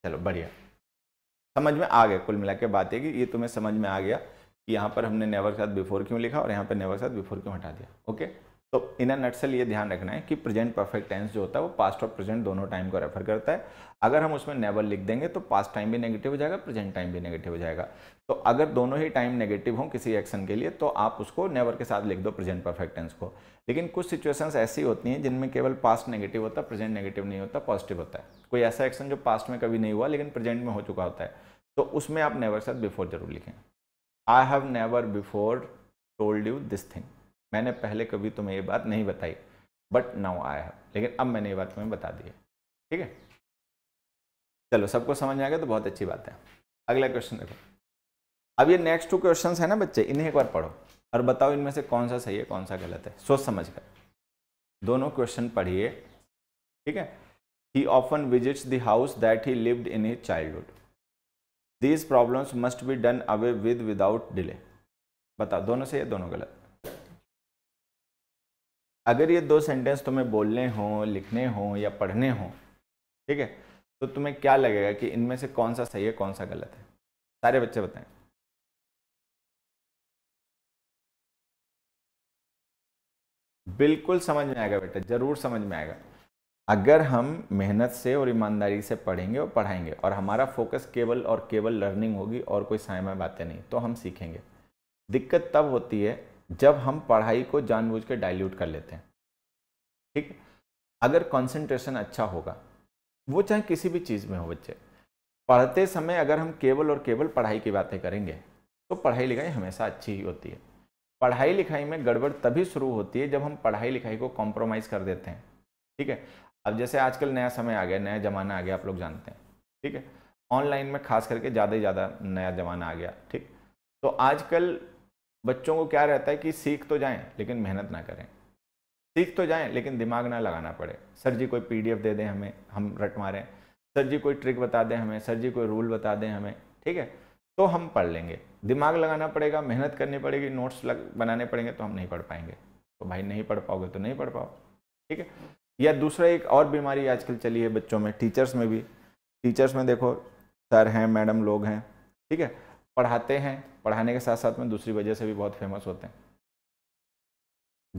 चलो बढ़िया समझ में आ गया कुल मिला के बात है कि ये तुम्हें समझ में आ गया कि यहाँ पर हमने नेवर के साथ बिफोर क्यों लिखा और यहाँ पर नेवर के साथ बिफोर क्यों हटा दिया ओके तो इन नट्सल ये ध्यान रखना है कि प्रेजेंट परफेक्ट टेंस जो होता है वो पास्ट और प्रेजेंट दोनों टाइम को रेफर करता है अगर हम उसमें नेवर लिख देंगे तो पास्ट टाइम भी नेगेटिव हो जाएगा प्रेजेंट टाइम भी नेगेटिव हो जाएगा तो अगर दोनों ही टाइम नेगेटिव हों किसी एक्शन के लिए तो आप उसको नेवर के साथ लिख दो प्रेजेंट परफेक्ट टेंस को लेकिन कुछ सिचुएशंस ऐसी होती हैं जिनमें केवल पास्ट नेगेटिव होता है प्रेजेंट नेगेटिव नहीं होता पॉजिटिव होता है कोई ऐसा एक्शन जो पास्ट में कभी नहीं हुआ लेकिन प्रेजेंट में हो चुका होता है तो उसमें आप नेवर के साथ बिफोर जरूर लिखें I have never before told you this thing मैंने पहले कभी तुम्हें ये बात नहीं बताई बट नाउ आई है लेकिन अब मैंने ये बात तुम्हें बता दी है ठीक है चलो सबको समझ आ गया तो बहुत अच्छी बात है अगला क्वेश्चन देखो अब ये नेक्स्ट टू क्वेश्चन है ना बच्चे इन्हें एक बार पढ़ो और बताओ इनमें से कौन सा सही है कौन सा गलत है सोच समझ कर दोनों क्वेश्चन पढ़िए ठीक है he often visits the house that he lived in child childhood these problems must be done away with without delay बताओ दोनों सही है दोनों गलत अगर ये दो सेंटेंस तुम्हें बोलने हों लिखने हों या पढ़ने हों ठीक है तो तुम्हें क्या लगेगा कि इनमें से कौन सा सही है कौन सा गलत है सारे बच्चे बताएं बिल्कुल समझ में आएगा बेटा ज़रूर समझ में आएगा अगर हम मेहनत से और ईमानदारी से पढ़ेंगे और पढ़ाएंगे और हमारा फोकस केवल और केवल लर्निंग होगी और कोई सायमा बातें नहीं तो हम सीखेंगे दिक्कत तब होती है जब हम पढ़ाई को जानबूझ के डाइल्यूट कर लेते हैं ठीक अगर कंसंट्रेशन अच्छा होगा वो चाहे किसी भी चीज़ में हो बच्चे पढ़ते समय अगर हम केवल और केवल पढ़ाई की बातें करेंगे तो पढ़ाई लिखाई हमेशा अच्छी ही होती है पढ़ाई लिखाई में गड़बड़ तभी शुरू होती है जब हम पढ़ाई लिखाई को कॉम्प्रोमाइज़ कर देते हैं ठीक है अब जैसे आजकल नया समय आ गया नया ज़माना आ गया आप लोग जानते हैं ठीक है ऑनलाइन में खास करके ज़्यादा ही ज़्यादा नया ज़माना आ गया ठीक तो आजकल बच्चों को क्या रहता है कि सीख तो जाएं लेकिन मेहनत ना करें सीख तो जाएं लेकिन दिमाग ना लगाना पड़े सर जी कोई पीडीएफ दे दें हमें हम रट मारें सर जी कोई ट्रिक बता दें हमें सर जी कोई रूल बता दें हमें ठीक है तो हम पढ़ लेंगे दिमाग लगाना पड़ेगा मेहनत करनी पड़ेगी नोट्स लग बनाने पड़ेंगे तो हम नहीं पढ़ पाएंगे तो भाई नहीं पढ़ पाओगे तो नहीं पढ़ पाओ ठीक है या दूसरा एक और बीमारी आजकल चली है बच्चों में टीचर्स में भी टीचर्स में देखो सर हैं मैडम लोग हैं ठीक है पढ़ाते हैं पढ़ाने के साथ साथ में दूसरी वजह से भी बहुत फेमस होते हैं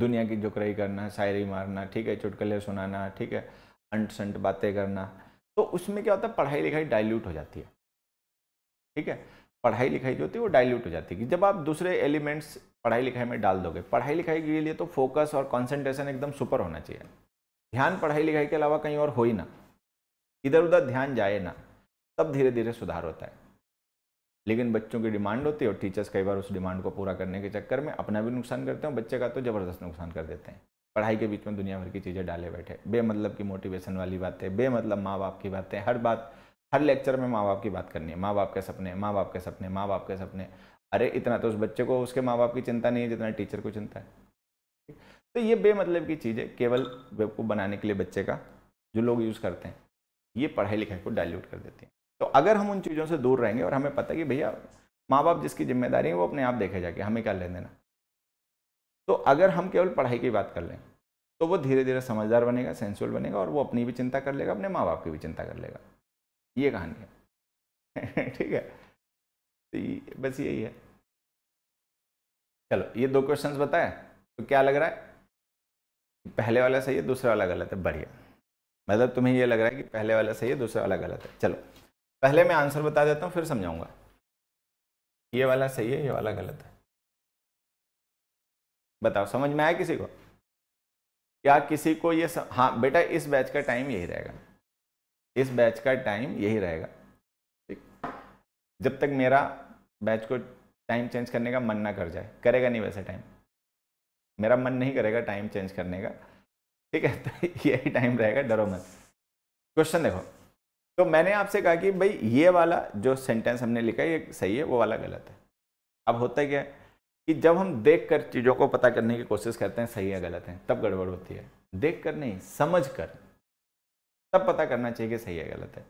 दुनिया की जुकराई करना शायरी मारना ठीक है चुटकले सुनाना ठीक है अंट संट बातें करना तो उसमें क्या होता है पढ़ाई लिखाई डाइल्यूट हो जाती है ठीक है पढ़ाई लिखाई जो होती है वो डाइल्यूट हो जाती है जब आप दूसरे एलिमेंट्स पढ़ाई लिखाई में डाल दोगे पढ़ाई लिखाई के लिए तो फोकस और कॉन्सेंट्रेशन एकदम सुपर होना चाहिए ध्यान पढ़ाई लिखाई के अलावा कहीं और हो ही ना इधर उधर ध्यान जाए ना तब धीरे धीरे सुधार होता है लेकिन बच्चों की डिमांड होती है और टीचर्स कई बार उस डिमांड को पूरा करने के चक्कर में अपना भी नुकसान करते हैं बच्चे का तो ज़बरदस्त नुकसान कर देते हैं पढ़ाई के बीच में दुनिया भर की चीज़ें डाले बैठे बेमतलब की मोटिवेशन वाली बातें बेमतलब माँ बाप की बातें हर बात हर लेक्चर में माँ बाप की बात करनी है माँ बाप के सपने माँ बाप के सपने माँ बाप के सपने अरे इतना तो उस बच्चे को उसके माँ बाप की चिंता नहीं है जितना टीचर को चिंता है तो ये बेमतलब की चीज़ें केवल को बनाने के लिए बच्चे का जो लोग यूज़ करते हैं ये पढ़ाई लिखाई को डाइल्यूट कर देती हैं तो अगर हम उन चीज़ों से दूर रहेंगे और हमें पता कि भैया माँ बाप जिसकी जिम्मेदारी है वो अपने आप देखे जाके हमें क्या लेन देना तो अगर हम केवल पढ़ाई की बात कर लें तो वो धीरे धीरे समझदार बनेगा सेंसुअल बनेगा और वो अपनी भी चिंता कर लेगा अपने माँ बाप की भी चिंता कर लेगा ये कहानी है ठीक है तो बस यही है चलो ये दो क्वेश्चंस बताए तो क्या लग रहा है पहले वाला सही है दूसरा वाला गलत है बढ़िया मतलब तुम्हें ये लग रहा है कि पहले वाला सही है दूसरा वाला गलत है चलो पहले मैं आंसर बता देता हूँ फिर समझाऊंगा ये वाला सही है ये वाला गलत है बताओ समझ में आया किसी को क्या किसी को ये सम... हाँ बेटा इस बैच का टाइम यही रहेगा इस बैच का टाइम यही रहेगा ठीक जब तक मेरा बैच को टाइम चेंज करने का मन ना कर जाए करेगा नहीं वैसे टाइम मेरा मन नहीं करेगा टाइम चेंज करने का ठीक है तो यही टाइम रहेगा डरो मत क्वेश्चन देखो तो मैंने आपसे कहा कि भाई ये वाला जो सेंटेंस हमने लिखा है ये सही है वो वाला गलत है अब होता क्या है कि जब हम देख कर चीज़ों को पता करने की कोशिश करते हैं सही है गलत है तब गड़बड़ होती है देख कर नहीं समझ कर तब पता करना चाहिए कि सही है गलत है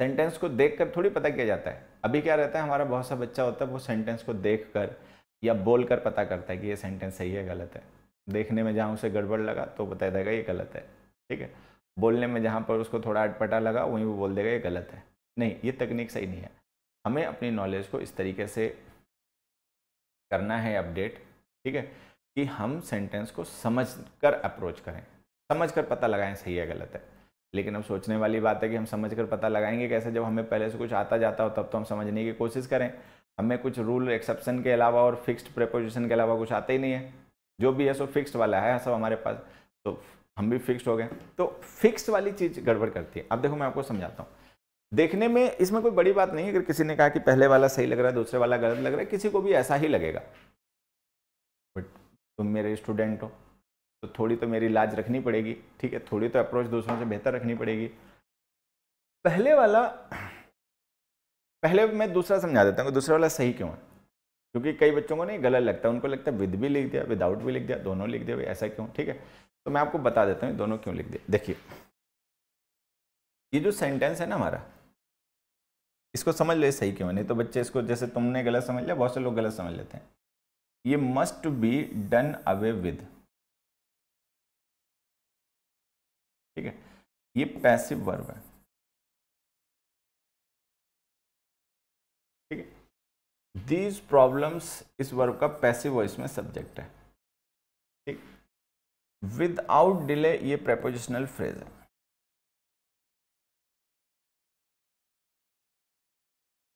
सेंटेंस को देख कर थोड़ी पता किया जाता है अभी क्या रहता है हमारा बहुत सा बच्चा होता है वो सेंटेंस को देख कर या बोल कर पता करता है कि ये सेंटेंस सही है गलत है देखने में जहाँ उसे गड़बड़ लगा तो बता देगा ये गलत है ठीक है बोलने में जहाँ पर उसको थोड़ा अटपटा लगा वहीं वो बोल देगा ये गलत है नहीं ये तकनीक सही नहीं है हमें अपनी नॉलेज को इस तरीके से करना है अपडेट ठीक है कि हम सेंटेंस को समझ कर अप्रोच करें समझ कर पता लगाएं सही है गलत है लेकिन अब सोचने वाली बात है कि हम समझ कर पता लगाएंगे कैसे जब हमें पहले से कुछ आता जाता हो तब तो हम समझने की कोशिश करें हमें कुछ रूल एक्सेप्शन के अलावा और फिक्स्ड प्रपोजिशन के अलावा कुछ आता ही नहीं है जो भी है सो फिक्स्ड वाला है सब हमारे पास तो हम भी फिक्स्ड हो गए तो फिक्स्ड वाली चीज़ गड़बड़ करती है अब देखो मैं आपको समझाता हूँ देखने में इसमें कोई बड़ी बात नहीं है अगर किसी ने कहा कि पहले वाला सही लग रहा है दूसरे वाला गलत लग रहा है किसी को भी ऐसा ही लगेगा बट तुम मेरे स्टूडेंट हो तो थोड़ी तो मेरी लाज रखनी पड़ेगी ठीक है थोड़ी तो अप्रोच दूसरों से बेहतर रखनी पड़ेगी पहले वाला पहले मैं दूसरा समझा देता हूँ दूसरा वाला सही क्यों है क्योंकि कई बच्चों को नहीं गलत लगता उनको लगता है विद भी लिख दिया विदाउट भी लिख दिया दोनों लिख दिया भाई ऐसा क्यों ठीक है तो मैं आपको बता देता हूँ दोनों क्यों लिख दिया देखिए ये जो सेंटेंस है ना हमारा इसको समझ ले सही क्यों नहीं तो बच्चे इसको जैसे तुमने गलत समझ लिया बहुत से लोग गलत समझ लेते हैं ये must be done away with ठीक है ये पैसिव वर्ब है ठीक है दीज प्रॉब्लम्स इस वर्ब का पैसिव वॉइस में सब्जेक्ट है विदाउट डिले ये प्रेपोजिशनल फ्रेज है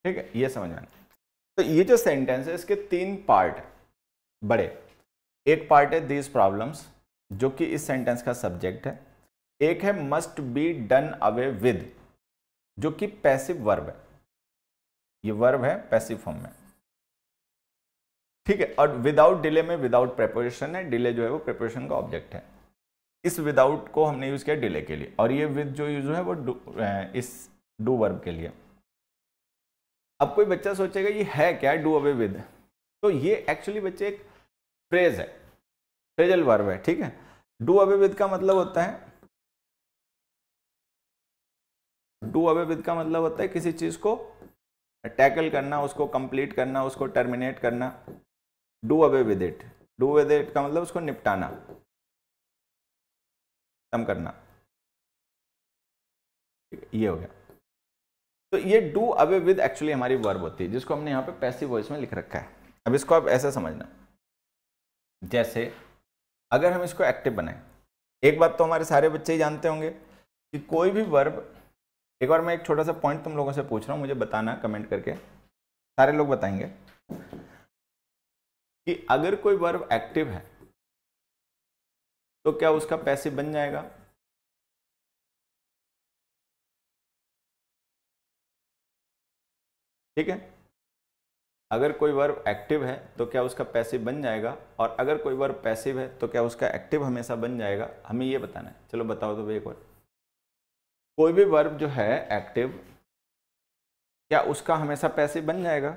ठीक है ये समझ में तो ये जो सेंटेंस है इसके तीन पार्ट है बड़े एक पार्ट है दीज प्रॉब्लम्स जो कि इस सेंटेंस का सब्जेक्ट है एक है must be done away with जो कि पैसिव वर्ब है ये वर्ब है पैसिव फॉर्म में ठीक है और विदाउट डिले में विदाउट प्रेपरेशन है डिले जो है वो प्रेपरेशन का ऑब्जेक्ट है इस विदाउट को हमने यूज़ किया डिले के लिए और ये विद जो यूज है वो डू इस डू वर्ब के लिए अब कोई बच्चा सोचेगा ये है क्या डू अवे विद तो ये एक्चुअली बच्चे एक फ्रेज है फ्रेजल वर्ब है ठीक है डू अवे विद का मतलब होता है डू अवे विद का मतलब होता है किसी चीज़ को टैकल करना उसको कंप्लीट करना उसको टर्मिनेट करना do away with it do with it का मतलब उसको निपटाना कम करना ये हो गया तो ये डू अवे विद एक्चुअली हमारी वर्ब होती है जिसको हमने यहाँ पे पैसिव वॉइस में लिख रखा है अब इसको आप ऐसा समझना जैसे अगर हम इसको एक्टिव बनाएं एक बात तो हमारे सारे बच्चे ही जानते होंगे कि कोई भी वर्ब एक बार मैं एक छोटा सा पॉइंट तुम लोगों से पूछ रहा हूँ मुझे बताना कमेंट करके सारे लोग बताएंगे कि अगर कोई वर्ब एक्टिव है तो क्या उसका पैसिव बन जाएगा ठीक है अगर कोई वर्ब एक्टिव है तो क्या उसका पैसिव बन जाएगा और अगर कोई वर्ब पैसिव है तो क्या उसका एक्टिव हमेशा बन जाएगा हमें यह बताना है चलो बताओ तो भाई एक बार कोई भी वर्ब जो है एक्टिव क्या उसका हमेशा पैसिव बन जाएगा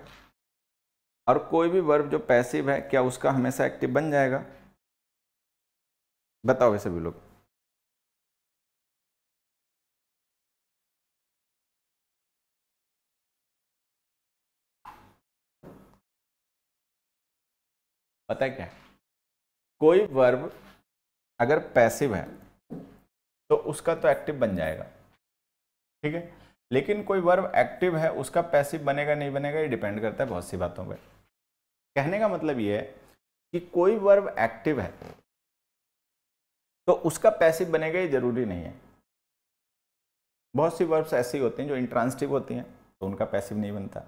और कोई भी वर्ब जो पैसिव है क्या उसका हमेशा एक्टिव बन जाएगा बताओ वैसे भी लोग पता है क्या कोई वर्ब अगर पैसिव है तो उसका तो एक्टिव बन जाएगा ठीक है लेकिन कोई वर्ब एक्टिव है उसका पैसिव बनेगा नहीं बनेगा ये डिपेंड करता है बहुत सी बातों पर कहने का मतलब यह है कि कोई वर्ब एक्टिव है तो उसका पैसिव बनेगा ये जरूरी नहीं है बहुत सी वर्ब्स ऐसी होती हैं जो इंट्रांसटिव होती हैं तो उनका पैसिव नहीं बनता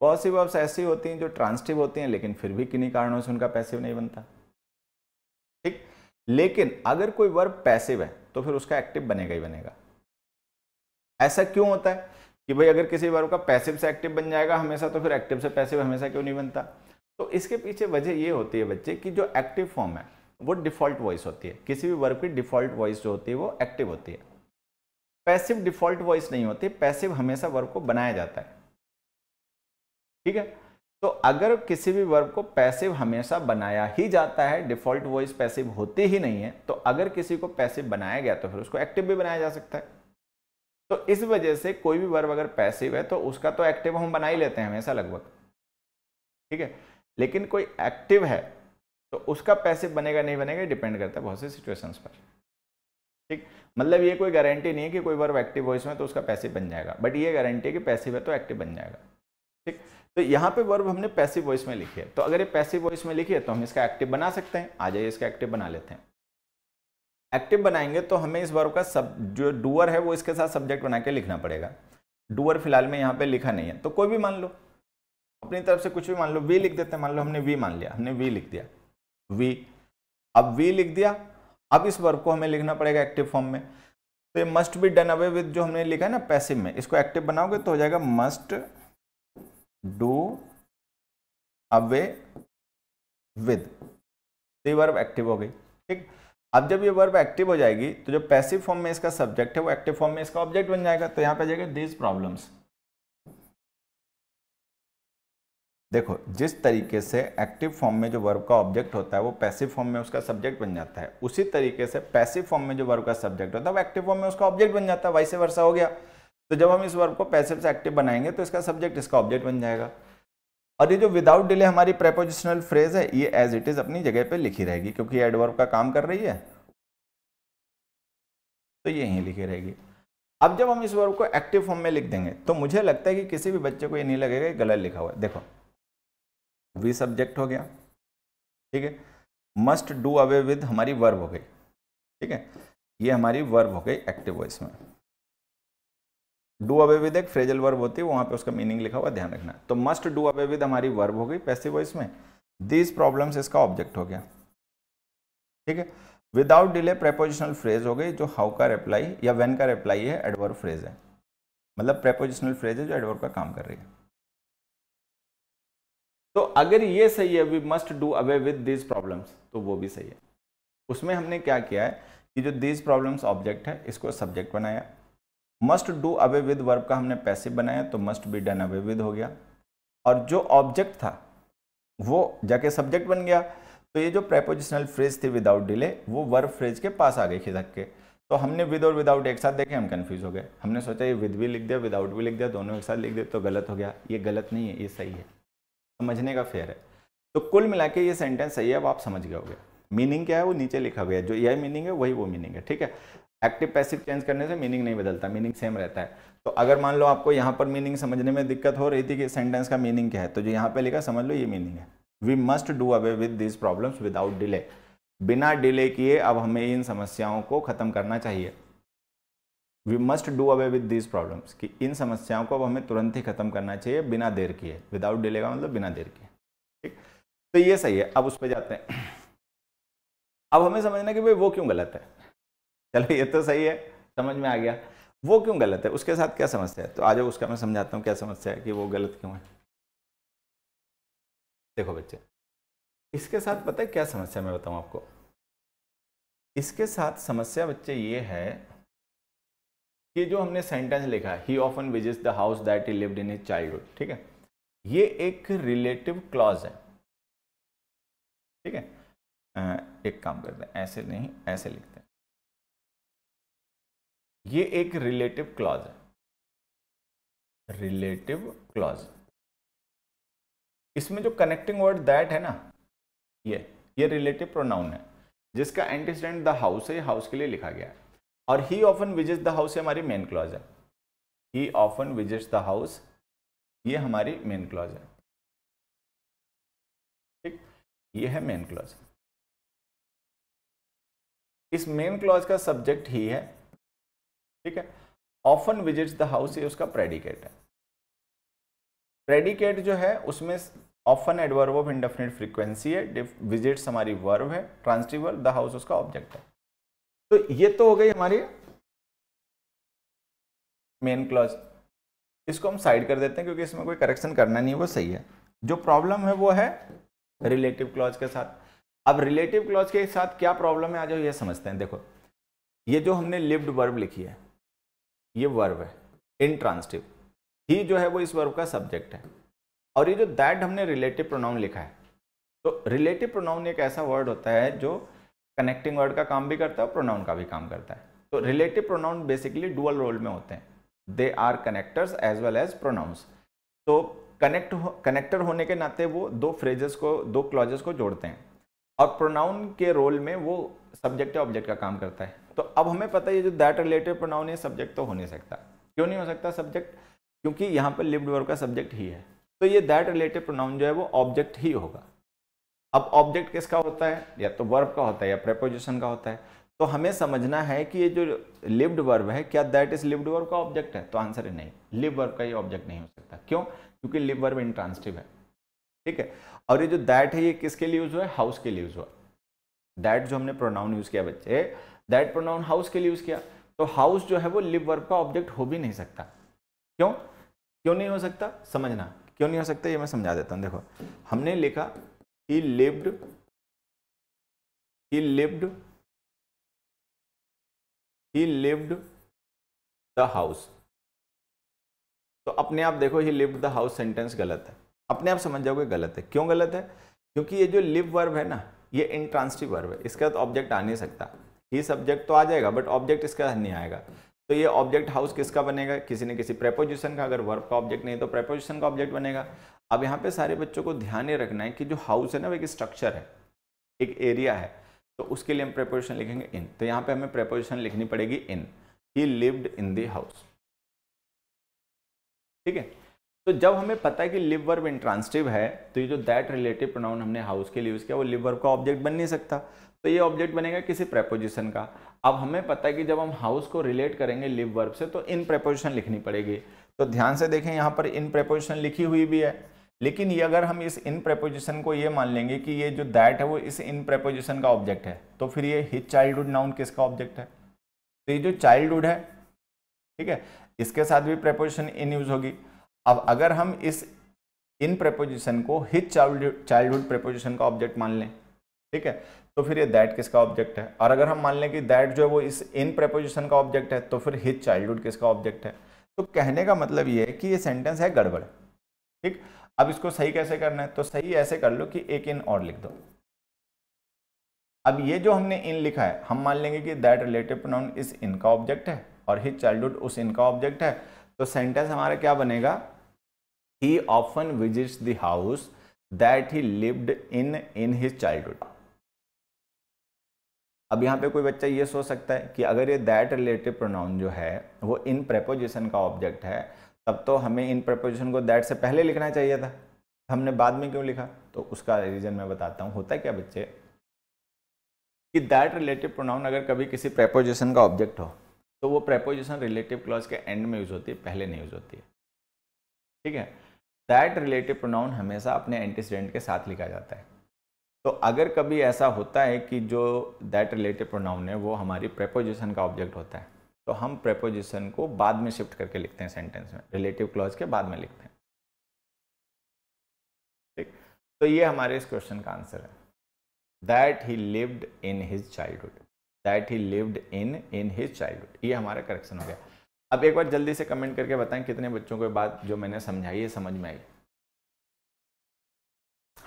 बहुत सी वर्ब्स ऐसी होती हैं जो ट्रांसटिव होती हैं लेकिन फिर भी किन्हीं कारणों से उनका पैसिव नहीं बनता ठीक लेकिन अगर कोई वर्ब पैसिव है तो फिर उसका एक्टिव बनेगा ही बनेगा ऐसा क्यों होता है कि भाई अगर किसी वर्ब का पैसिव से एक्टिव बन जाएगा हमेशा तो फिर एक्टिव से पैसिव हमेशा क्यों नहीं बनता तो इसके पीछे वजह ये होती है बच्चे की जो एक्टिव फॉर्म है वो डिफ़ॉल्ट वॉइस होती है किसी भी वर्ग की डिफ़ॉल्ट वॉइस जो होती है वो एक्टिव होती है पैसिव डिफ़ॉल्ट वॉइस नहीं होती पैसिव हमेशा वर्ग को बनाया जाता है ठीक है तो अगर किसी भी वर्ग को पैसिव हमेशा बनाया ही जाता है डिफॉल्ट वॉइस पैसिव होती ही नहीं है तो अगर किसी को पैसिव बनाया गया तो फिर उसको एक्टिव भी बनाया जा सकता है तो इस वजह से कोई भी वर्ग अगर पैसिव है तो उसका तो एक्टिव हम बना ही लेते हैं हमेशा लगभग ठीक है लेकिन कोई एक्टिव है तो उसका पैसे बनेगा नहीं बनेगा डिपेंड करता है बहुत से सिचुएशंस पर ठीक मतलब ये कोई गारंटी नहीं है कि कोई वर्ब एक्टिव हो इसमें तो उसका पैसिव बन जाएगा बट ये गारंटी है कि पैसिव है तो एक्टिव बन जाएगा ठीक तो यहाँ पे वर्ब हमने पैसिव वॉइस में लिखी है तो अगर ये पैसिव वॉइस में लिखी है तो हम इसका एक्टिव बना सकते हैं आ जाइए इसका एक्टिव बना लेते हैं एक्टिव बनाएंगे तो हमें इस वर्ब का सब जो डूअर है वो इसके साथ सब्जेक्ट बना के लिखना पड़ेगा डूअर फिलहाल में यहाँ पे लिखा नहीं है तो कोई भी मान लो अपनी तरफ से कुछ भी मान लो वी लिख देते हैं मान लो हमने वी मान लिया हमने वी लिख दिया वी अब वी लिख दिया अब इस वर्ब को हमें लिखना पड़ेगा एक्टिव फॉर्म में तो ये must be done away with जो हमने लिखा है ना पैसिव में इसको एक्टिव बनाओगे तो हो जाएगा मस्ट डू अवे विद तो ये वर्ब एक्टिव हो गई ठीक अब जब ये वर्ब एक्टिव हो जाएगी तो जो पैसिव फॉर्म में इसका सब्जेक्ट है वो एक्टिव फॉर्म में इसका ऑब्जेक्ट बन जाएगा तो यहाँ पे आ जाएगा दिस प्रॉब्लम्स देखो जिस तरीके से एक्टिव फॉर्म में जो वर्ब का ऑब्जेक्ट होता है वो पैसिव फॉर्म में उसका सब्जेक्ट बन जाता है उसी तरीके से पैसिव फॉर्म में जो वर्ब का सब्जेक्ट होता है वो एक्टिव फॉर्म में उसका ऑब्जेक्ट बन जाता है वैसे वर्षा हो गया तो जब हम इस वर्ब को पैसिव से एक्टिव बनाएंगे तो इसका सब्जेक्ट इसका ऑब्जेक्ट बन जाएगा और ये जो विदाउट डिले हमारी प्रेपोजिशनल फ्रेज है ये एज इट इज़ अपनी जगह पर लिखी रहेगी क्योंकि एडवर्ब का काम कर रही है तो ये यहीं लिखी रहेगी अब जब हम इस वर्ब को एक्टिव फॉर्म में लिख देंगे तो मुझे लगता है कि किसी भी बच्चे को ये नहीं लगेगा गलत लिखा हुआ है देखो वी सब्जेक्ट हो गया ठीक है मस्ट डू अवे विद हमारी वर्ब हो गई ठीक है ये हमारी वर्ब हो गई एक्टिव वॉइस में डू अवे विद एक फ्रेजल वर्ब होती है वहां पे उसका मीनिंग लिखा हुआ ध्यान रखना तो मस्ट डू अवे विद हमारी वर्ब हो गई पैसिव वॉइस में दीज प्रॉब्लम्स इसका ऑब्जेक्ट हो गया ठीक है विदाउट डिले प्रेपोजिशनल फ्रेज हो गई जो हाउ का रिप्लाई या वेन का रिप्लाई है एडवर्ब फ्रेज है मतलब प्रेपोजिशनल फ्रेज है जो एडवर्ब का काम कर रही है तो अगर ये सही है we must do away with these problems तो वो भी सही है उसमें हमने क्या किया है कि जो दीज प्रॉब्लम्स ऑब्जेक्ट है इसको सब्जेक्ट बनाया must do away with verb का हमने पैसे बनाया तो must be done away with हो गया और जो ऑब्जेक्ट था वो जाके सब्जेक्ट बन गया तो ये जो प्रेपोजिशनल फ्रेज थी विदाउट डिले वो वर्ब फ्रेज के पास आ गई खिसक के तो हमने विद और विदाउट एक साथ देखे हम कन्फ्यूज हो गए हमने सोचा ये विद भी लिख दिया विदाउट भी लिख दिया दोनों एक साथ लिख दिया तो गलत हो गया ये गलत नहीं है ये सही है समझने का फेयर है तो कुल मिला के ये सेंटेंस सही है अब आप समझ गए होगे मीनिंग क्या है वो नीचे लिखा हुआ है जो यही मीनिंग है वही वो मीनिंग है ठीक है एक्टिव पैसिव चेंज करने से मीनिंग नहीं बदलता मीनिंग सेम रहता है तो अगर मान लो आपको यहाँ पर मीनिंग समझने में दिक्कत हो रही थी कि सेंटेंस का मीनिंग क्या है तो जो यहाँ पे लिखा समझ लो ये मीनिंग है we must do away with this problems without delay बिना डिले किए अब हमें इन समस्याओं को ख़त्म करना चाहिए we must do away with these problems कि इन समस्याओं को अब हमें तुरंत ही खत्म करना चाहिए बिना देर किए विदाउट डिले का मतलब बिना देर किए ठीक तो ये सही है अब उस पर जाते हैं अब हमें समझना कि भाई वो क्यों गलत है चलो ये तो सही है समझ में आ गया वो क्यों गलत है उसके साथ क्या समस्या है तो आज उसका मैं समझाता हूँ क्या समस्या है कि वो गलत क्यों है देखो बच्चे इसके साथ पता है क्या समस्या मैं बताऊँ आपको इसके साथ समस्या बच्चे ये है ये जो हमने सेंटेंस लिखा he often visit the house that he lived in his childhood ठीक है ये एक रिलेटिव क्लॉज है ठीक है एक काम करते हैं ऐसे नहीं ऐसे लिखते हैं ये एक रिलेटिव क्लॉज है रिलेटिव क्लॉज इसमें जो कनेक्टिंग वर्ड दैट है ना ये ये रिलेटिव प्रोनाउन है जिसका एंटीसीडेंट द हाउस है हाउस के लिए लिखा गया है और he often visit the house हमारी मेन क्लॉज है he often visit the house ये हमारी मेन क्लॉज है ठीक ये है मेन क्लॉज इस मेन क्लॉज का सब्जेक्ट ही है ठीक है ऑफन विजिट्स द हाउस ये उसका प्रेडिकेट है प्रेडिकेट जो है उसमें often adverb of indefinite frequency है विजिट्स हमारी वर्व है ट्रांसटिवर द हाउस उसका ऑब्जेक्ट है तो ये तो हो गई हमारी मेन क्लॉज इसको हम साइड कर देते हैं क्योंकि इसमें कोई करेक्शन करना नहीं है वो सही है जो प्रॉब्लम है वो है रिलेटिव क्लॉज के साथ अब रिलेटिव क्लॉज के साथ क्या प्रॉब्लम है आ जाओ ये समझते हैं देखो ये जो हमने लिव्ड वर्ब लिखी है ये वर्ब है इनट्रांसटिव ही जो है वो इस वर्ब का सब्जेक्ट है और ये जो दैट हमने रिलेटिव प्रोनाउन लिखा है तो रिलेटिव प्रोनाउन एक ऐसा वर्ड होता है जो कनेक्टिंग वर्ड का काम भी करता है और प्रोनाउन का भी काम करता है तो relative pronoun basically dual role में होते हैं they are connectors as well as pronouns तो कनेक्ट हो कनेक्टर होने के नाते वो दो फ्रेजेस को दो क्लॉजेस को जोड़ते हैं और प्रोनाउन के रोल में वो सब्जेक्ट या ऑब्जेक्ट का काम करता है तो अब हमें पता है जो दैट रिलेटिव प्रोनाउन है सब्जेक्ट तो हो नहीं सकता क्यों नहीं हो सकता सब्जेक्ट क्योंकि यहाँ पर लिव्ड वर्ब का सब्जेक्ट ही है तो ये दैट रिलेटिव प्रोनाउन जो है वो ऑब्जेक्ट ही होगा अब ऑब्जेक्ट किसका होता है या तो वर्ब का होता है या प्रेपोजिशन का होता है तो हमें समझना है कि ये जो लिव्ड वर्ब है क्या दैट इज लिव्ड वर्ब का ऑब्जेक्ट है तो आंसर है नहीं लिव वर्ब का ये ऑब्जेक्ट नहीं हो सकता क्यों क्योंकि लिव वर्ब इंट्रांसटिव है ठीक है और ये जो दैट है ये किसके लिए यूज हुआ है हाउस के लिए यूज हुआ दैट जो हमने प्रोनाउन यूज किया बच्चे दैट प्रोनाउन हाउस के लिए यूज किया तो हाउस जो है वो लिव वर्ब का ऑब्जेक्ट हो भी नहीं सकता क्यों क्यों नहीं हो सकता समझना क्यों नहीं हो सकता ये मैं समझा देता हूँ देखो हमने लिखा he lived he lived he lived the house तो अपने आप देखो he lived the house sentence गलत है अपने आप समझ जाओगे गलत है क्यों गलत है क्योंकि ये जो लिव वर्ब है ना ये इंट्रांसटिव वर्ब है इसका तो ऑब्जेक्ट आ नहीं सकता ही सब्जेक्ट तो आ जाएगा बट ऑब्जेक्ट इसका नहीं आएगा तो ये ऑब्जेक्ट हाउस किसका बनेगा किसी न किसी प्रेपोजिशन का अगर वर्ब का ऑब्जेक्ट नहीं तो प्रेपोजिशन का ऑब्जेक्ट बनेगा अब यहाँ पे सारे बच्चों को ध्यान ये रखना है कि जो हाउस है ना वो एक स्ट्रक्चर है एक एरिया है तो उसके लिए हम प्रेपोजिशन लिखेंगे इन तो यहाँ पे हमें प्रेपोजिशन लिखनी पड़ेगी in he lived in the house ठीक है तो जब हमें पता है कि लिव वर्ब इंट्रांसटिव है तो ये जो दैट रिलेटिव प्रोनाउन हमने हाउस के लिए यूज़ किया वो लिव वर्ब का ऑब्जेक्ट बन नहीं सकता तो ये ऑब्जेक्ट बनेगा किसी प्रेपोजिशन का अब हमें पता है कि जब हम हाउस को रिलेट करेंगे लिव वर्ब से तो इन प्रेपोजिशन लिखनी पड़ेगी तो ध्यान से देखें यहाँ पर इन प्रेपोजिशन लिखी हुई भी है लेकिन ये अगर हम इस इन प्रपोजिशन को ये मान लेंगे कि ये जो दैट है वो इस इन प्रपोजिशन का ऑब्जेक्ट है तो फिर ये हिज चाइल्डहुड नाउन किसका ऑब्जेक्ट है तो ये जो चाइल्डहुड है ठीक है इसके साथ भी प्रपोजिशन इन यूज होगी अब अगर हम इस इन प्रपोजिशन को हिज चाइल्ड चाइल्डहुड प्रपोजिशन का ऑब्जेक्ट मान लें ठीक है तो फिर ये दैट किसका ऑब्जेक्ट है और अगर हम मान लें कि दैट जो है वो इस इन प्रपोजिशन का ऑब्जेक्ट है तो फिर हिज चाइल्डहुड किसका ऑब्जेक्ट है तो कहने का मतलब ये है कि ये सेंटेंस है गड़बड़ ठीक अब इसको सही कैसे करना है तो सही ऐसे कर लो कि एक इन और लिख दो अब ये जो हमने इन लिखा है हम मान लेंगे कि दैट रिलेटिव प्रोनाउन इस इनका ऑब्जेक्ट है और हिज चाइल्डहुड उस इनका ऑब्जेक्ट है तो सेंटेंस हमारा क्या बनेगा he often visits the house that he lived in in his childhood अब यहां पे कोई बच्चा ये सोच सकता है कि अगर ये दैट रिलेटिव प्रोनाउन जो है वो इन प्रेपोजिशन का ऑब्जेक्ट है तब तो हमें इन प्रपोजिशन को दैट से पहले लिखना चाहिए था हमने बाद में क्यों लिखा तो उसका रीज़न मैं बताता हूँ होता है क्या बच्चे कि दैट रिलेटिव प्रोनाउन अगर कभी किसी प्रेपोजिशन का ऑब्जेक्ट हो तो वो प्रेपोजिशन रिलेटिव क्लॉज के एंड में यूज़ होती है पहले नहीं यूज़ होती है ठीक है दैट रिलेटिव प्रोनाउन हमेशा अपने एंटीसीडेंट के साथ लिखा जाता है तो अगर कभी ऐसा होता है कि जो दैट रिलेटिव प्रोनाउन है वो हमारी प्रेपोजिशन का ऑब्जेक्ट होता है तो हम प्रेपोजिशन को बाद में शिफ्ट करके लिखते हैं सेंटेंस में रिलेटिव क्लॉज के बाद में लिखते हैं ठीक तो ये हमारे इस क्वेश्चन का आंसर है that he lived in his childhood that he lived in in his childhood ये हमारा करेक्शन हो गया अब एक बार जल्दी से कमेंट करके बताएं कितने बच्चों को बात जो मैंने समझाई है समझ में आई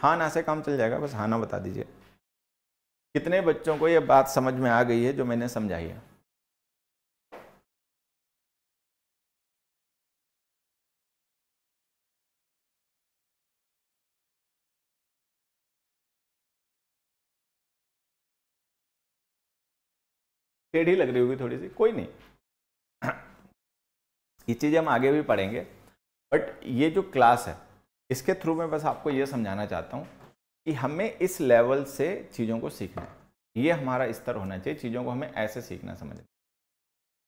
हाँ ना से काम चल जाएगा बस हाँ ना बता दीजिए कितने बच्चों को ये बात समझ में आ गई है जो मैंने समझाई है टेढ़ी लग रही होगी थोड़ी सी कोई नहीं ये चीज़ें हम आगे भी पढ़ेंगे बट ये जो क्लास है इसके थ्रू मैं बस आपको ये समझाना चाहता हूँ कि हमें इस लेवल से चीज़ों को सीखना है ये हमारा स्तर होना चाहिए चीज़ों को हमें ऐसे सीखना समझना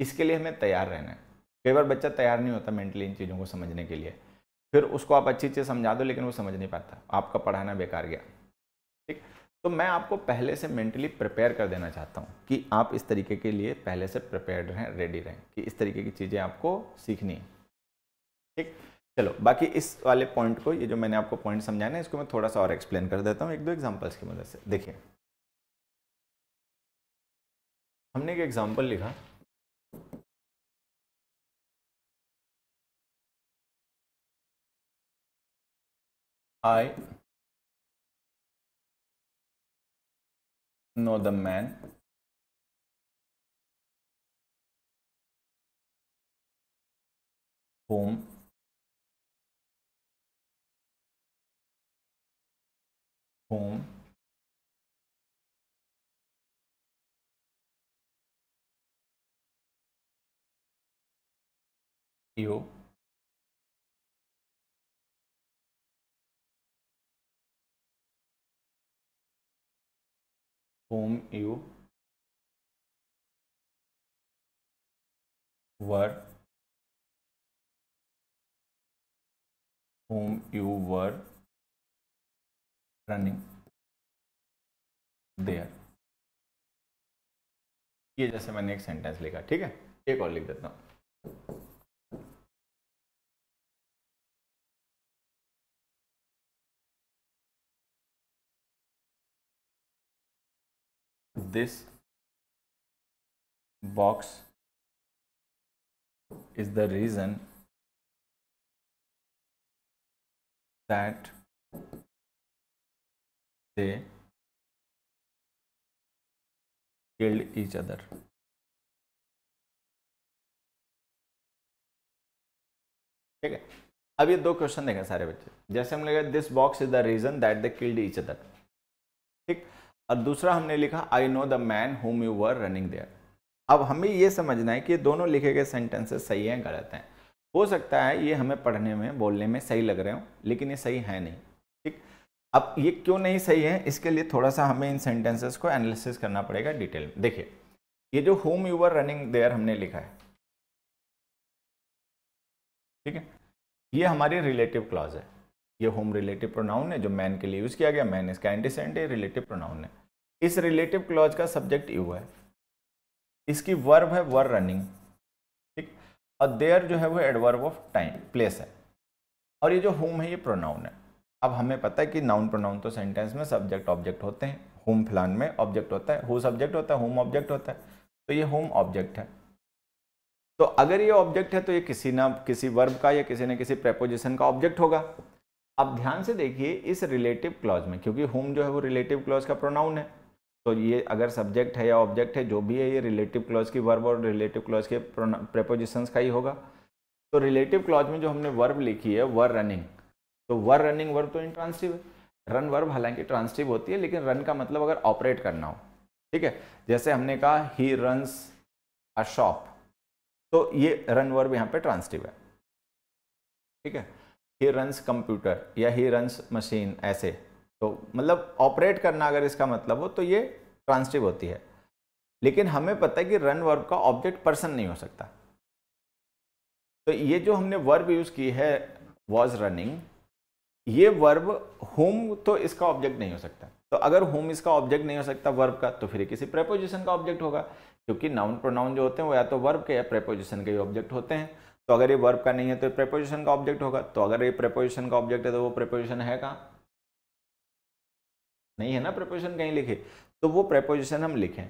इसके लिए हमें तैयार रहना है कई बार बच्चा तैयार नहीं होता मेंटली इन चीज़ों को समझने के लिए फिर उसको आप अच्छी चीज़ समझा दो लेकिन वो समझ नहीं पाता आपका पढ़ाना बेकार गया तो मैं आपको पहले से मेंटली प्रिपेयर कर देना चाहता हूँ कि आप इस तरीके के लिए पहले से प्रिपेयर्ड रहें रेडी रहें कि इस तरीके की चीज़ें आपको सीखनी है ठीक चलो बाकी इस वाले पॉइंट को ये जो मैंने आपको पॉइंट समझाना है इसको मैं थोड़ा सा और एक्सप्लेन कर देता हूँ एक दो एग्जाम्पल्स की मदद से देखिए हमने एक एग्जाम्पल लिखा आई know the man whom whom you whom you were whom you were running there ये जैसे मैंने एक सेंटेंस लिखा ठीक है एक और लिख देता हूं this box is the reason that they killed each other. ठीक है अब ये दो क्वेश्चन देखें सारे बच्चे जैसे हम लगे this box is the reason that they killed each other ठीक और दूसरा हमने लिखा I know the man whom you were running there अब हमें ये समझना है कि दोनों लिखे गए सेंटेंसेस सही हैं गलत हैं हो सकता है ये हमें पढ़ने में बोलने में सही लग रहे हो लेकिन ये सही है नहीं ठीक अब ये क्यों नहीं सही है इसके लिए थोड़ा सा हमें इन सेंटेंसेस को एनालिसिस करना पड़ेगा डिटेल में देखिए ये जो whom you were running there हमने लिखा है ठीक है ये हमारी रिलेटिव क्लॉज है ये होम रिलेटिव प्रोनाउन है जो मैन के लिए यूज़ किया गया मैन इसका एंटीसेंट है रिलेटिव प्रोनाउन है इस रिलेटिव क्लॉज का सब्जेक्ट यू है इसकी वर्ब है वर रनिंग ठीक और देयर जो है वो एडवर्ब ऑफ टाइम प्लेस है और ये जो होम है ये प्रोनाउन है अब हमें पता है कि नाउन प्रोनाउन तो सेंटेंस में सब्जेक्ट ऑब्जेक्ट होते हैं होम फ्लान में ऑब्जेक्ट होता है हो सब्जेक्ट होता है होम ऑब्जेक्ट होता है तो ये होम ऑब्जेक्ट है तो अगर ये ऑब्जेक्ट है तो ये किसी ना किसी वर्ब का या किसी ना किसी प्रेपोजिशन का ऑब्जेक्ट होगा अब ध्यान से देखिए इस रिलेटिव क्लॉज में क्योंकि होम जो है वो रिलेटिव क्लॉज का प्रोनाउन है तो ये अगर सब्जेक्ट है या ऑब्जेक्ट है जो भी है ये रिलेटिव क्लॉज की वर्ब और रिलेटिव क्लॉज के प्रपोजिशंस का ही होगा तो रिलेटिव क्लॉज में जो हमने वर्ब लिखी है वर रनिंग तो वर रनिंग वर्ब तो इंट्रांसिव है रन वर्ब हालांकि ट्रांसटिव होती है लेकिन रन का मतलब अगर ऑपरेट करना हो ठीक है जैसे हमने कहा ही रनस अ शॉप तो ये रन वर्ब यहाँ पर ट्रांसटिव है ठीक है ही रनस कंप्यूटर या ही रनस मशीन ऐसे तो मतलब ऑपरेट करना अगर इसका मतलब हो तो ये ट्रांसटिव होती है लेकिन हमें पता है कि रन वर्ब का ऑब्जेक्ट पर्सन नहीं हो सकता तो ये जो हमने वर्ब यूज़ की है वॉज रनिंग ये वर्ब होम तो इसका ऑब्जेक्ट नहीं हो सकता तो अगर होम इसका ऑब्जेक्ट नहीं हो सकता वर्ब का तो फिर किसी प्रेपोजिशन का ऑब्जेक्ट होगा क्योंकि नाउन प्रोनाउन जो होते हैं वो या तो वर्ब के या प्रेपोजिशन के ऑब्जेक्ट होते हैं तो अगर ये वर्ब का नहीं है तो प्रेपोजिशन का ऑब्जेक्ट होगा तो अगर ये प्रेपोजिशन का ऑब्जेक्ट है तो वो प्रेपोजिशन है कहाँ नहीं है ना प्रपोजिशन कहीं लिखी तो वो प्रपोजिशन हम लिखें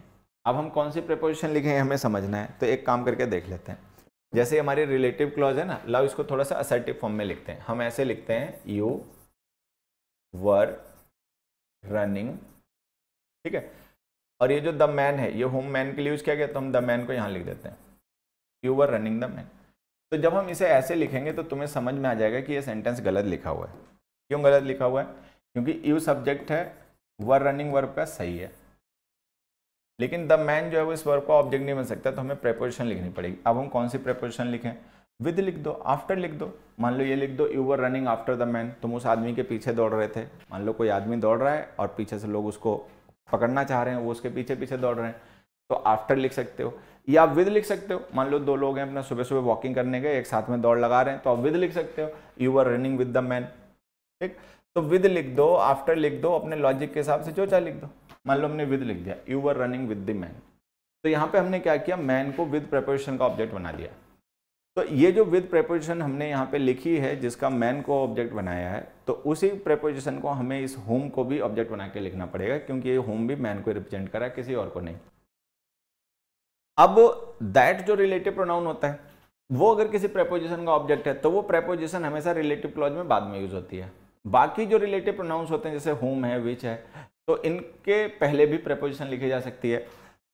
अब हम कौन सी प्रपोजिशन लिखें हमें समझना है तो एक काम करके देख लेते हैं जैसे हमारी रिलेटिव क्लॉज है ना लव इसको थोड़ा सा असर्टिव फॉर्म में लिखते हैं हम ऐसे लिखते हैं यू वर रनिंग ठीक है और ये जो द मैन है ये होम मैन के लिए यूज़ किया गया तो हम द मैन को यहाँ लिख देते हैं you were running the man तो जब हम इसे ऐसे लिखेंगे तो तुम्हें समझ में आ जाएगा कि ये सेंटेंस गलत लिखा हुआ है क्यों गलत लिखा हुआ है क्योंकि यू सब्जेक्ट है वर रनिंग वर्ब का सही है लेकिन द मैन जो है वो इस वर्ब का ऑब्जेक्ट नहीं बन सकता तो हमें प्रेपोजिशन लिखनी पड़ेगी अब हम कौन सी प्रेपोजिशन लिखें विद लिख दो आफ्टर लिख दो मान लो ये लिख दो you were running after the man तुम उस आदमी के पीछे दौड़ रहे थे मान लो कोई आदमी दौड़ रहा है और पीछे से लोग उसको पकड़ना चाह रहे हैं वो उसके पीछे पीछे दौड़ रहे हैं तो आफ्टर लिख सकते हो या विद लिख सकते हो मान लो दो लोग हैं अपना सुबह सुबह वॉकिंग करने गए एक साथ में दौड़ लगा रहे हैं तो आप विद लिख सकते हो you are running with the man ठीक तो विद लिख दो आफ्टर लिख दो अपने लॉजिक के हिसाब से जो चाहे लिख दो मान लो हमने विद लिख दिया you are running with the man तो यहाँ पे हमने क्या किया मैन को विद प्रपोजिशन का ऑब्जेक्ट बना दिया तो ये जो विद प्रपोजिशन हमने यहाँ पे लिखी है जिसका मैन को ऑब्जेक्ट बनाया है तो उसी प्रपोजिशन को हमें इस होम को भी ऑब्जेक्ट बना के लिखना पड़ेगा क्योंकि ये होम भी मैन को रिप्रेजेंट करा है किसी और को नहीं अब दैट जो रिलेटिव प्रोनाउन होता है वो अगर किसी प्रपोजिशन का ऑब्जेक्ट है तो वो प्रपोजिशन हमेशा रिलेटिव क्लॉज में बाद में यूज होती है बाकी जो रिलेटिव प्रोनाउंस होते हैं जैसे होम है विच है तो इनके पहले भी प्रपोजिशन लिखी जा सकती है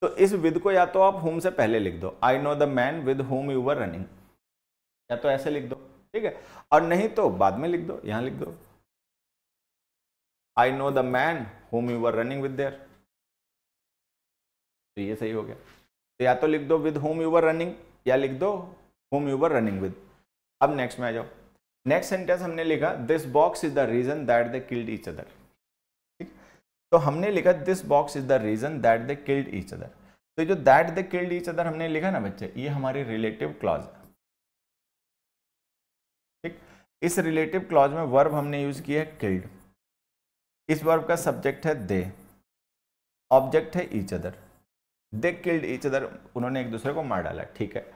तो इस विद को या तो आप होम से पहले लिख दो I know the man with whom you were running या तो ऐसे लिख दो ठीक है और नहीं तो बाद में लिख दो यहां लिख दो I know the man whom you were running with there तो ये सही हो गया तो या तो लिख दो with whom you were running या लिख दो whom you were running with अब नेक्स्ट में आ जाओ नेक्स्ट सेंटेंस हमने लिखा this box is the reason that they killed each other ठीक तो हमने लिखा this box is the reason that they killed each other तो जो that they killed each other हमने लिखा ना बच्चे ये हमारी रिलेटिव क्लॉज है ठीक इस रिलेटिव क्लॉज में वर्ब हमने यूज किया है किल्ड इस वर्ब का सब्जेक्ट है दे ऑब्जेक्ट है each other they killed each other उन्होंने एक दूसरे को मार डाला ठीक है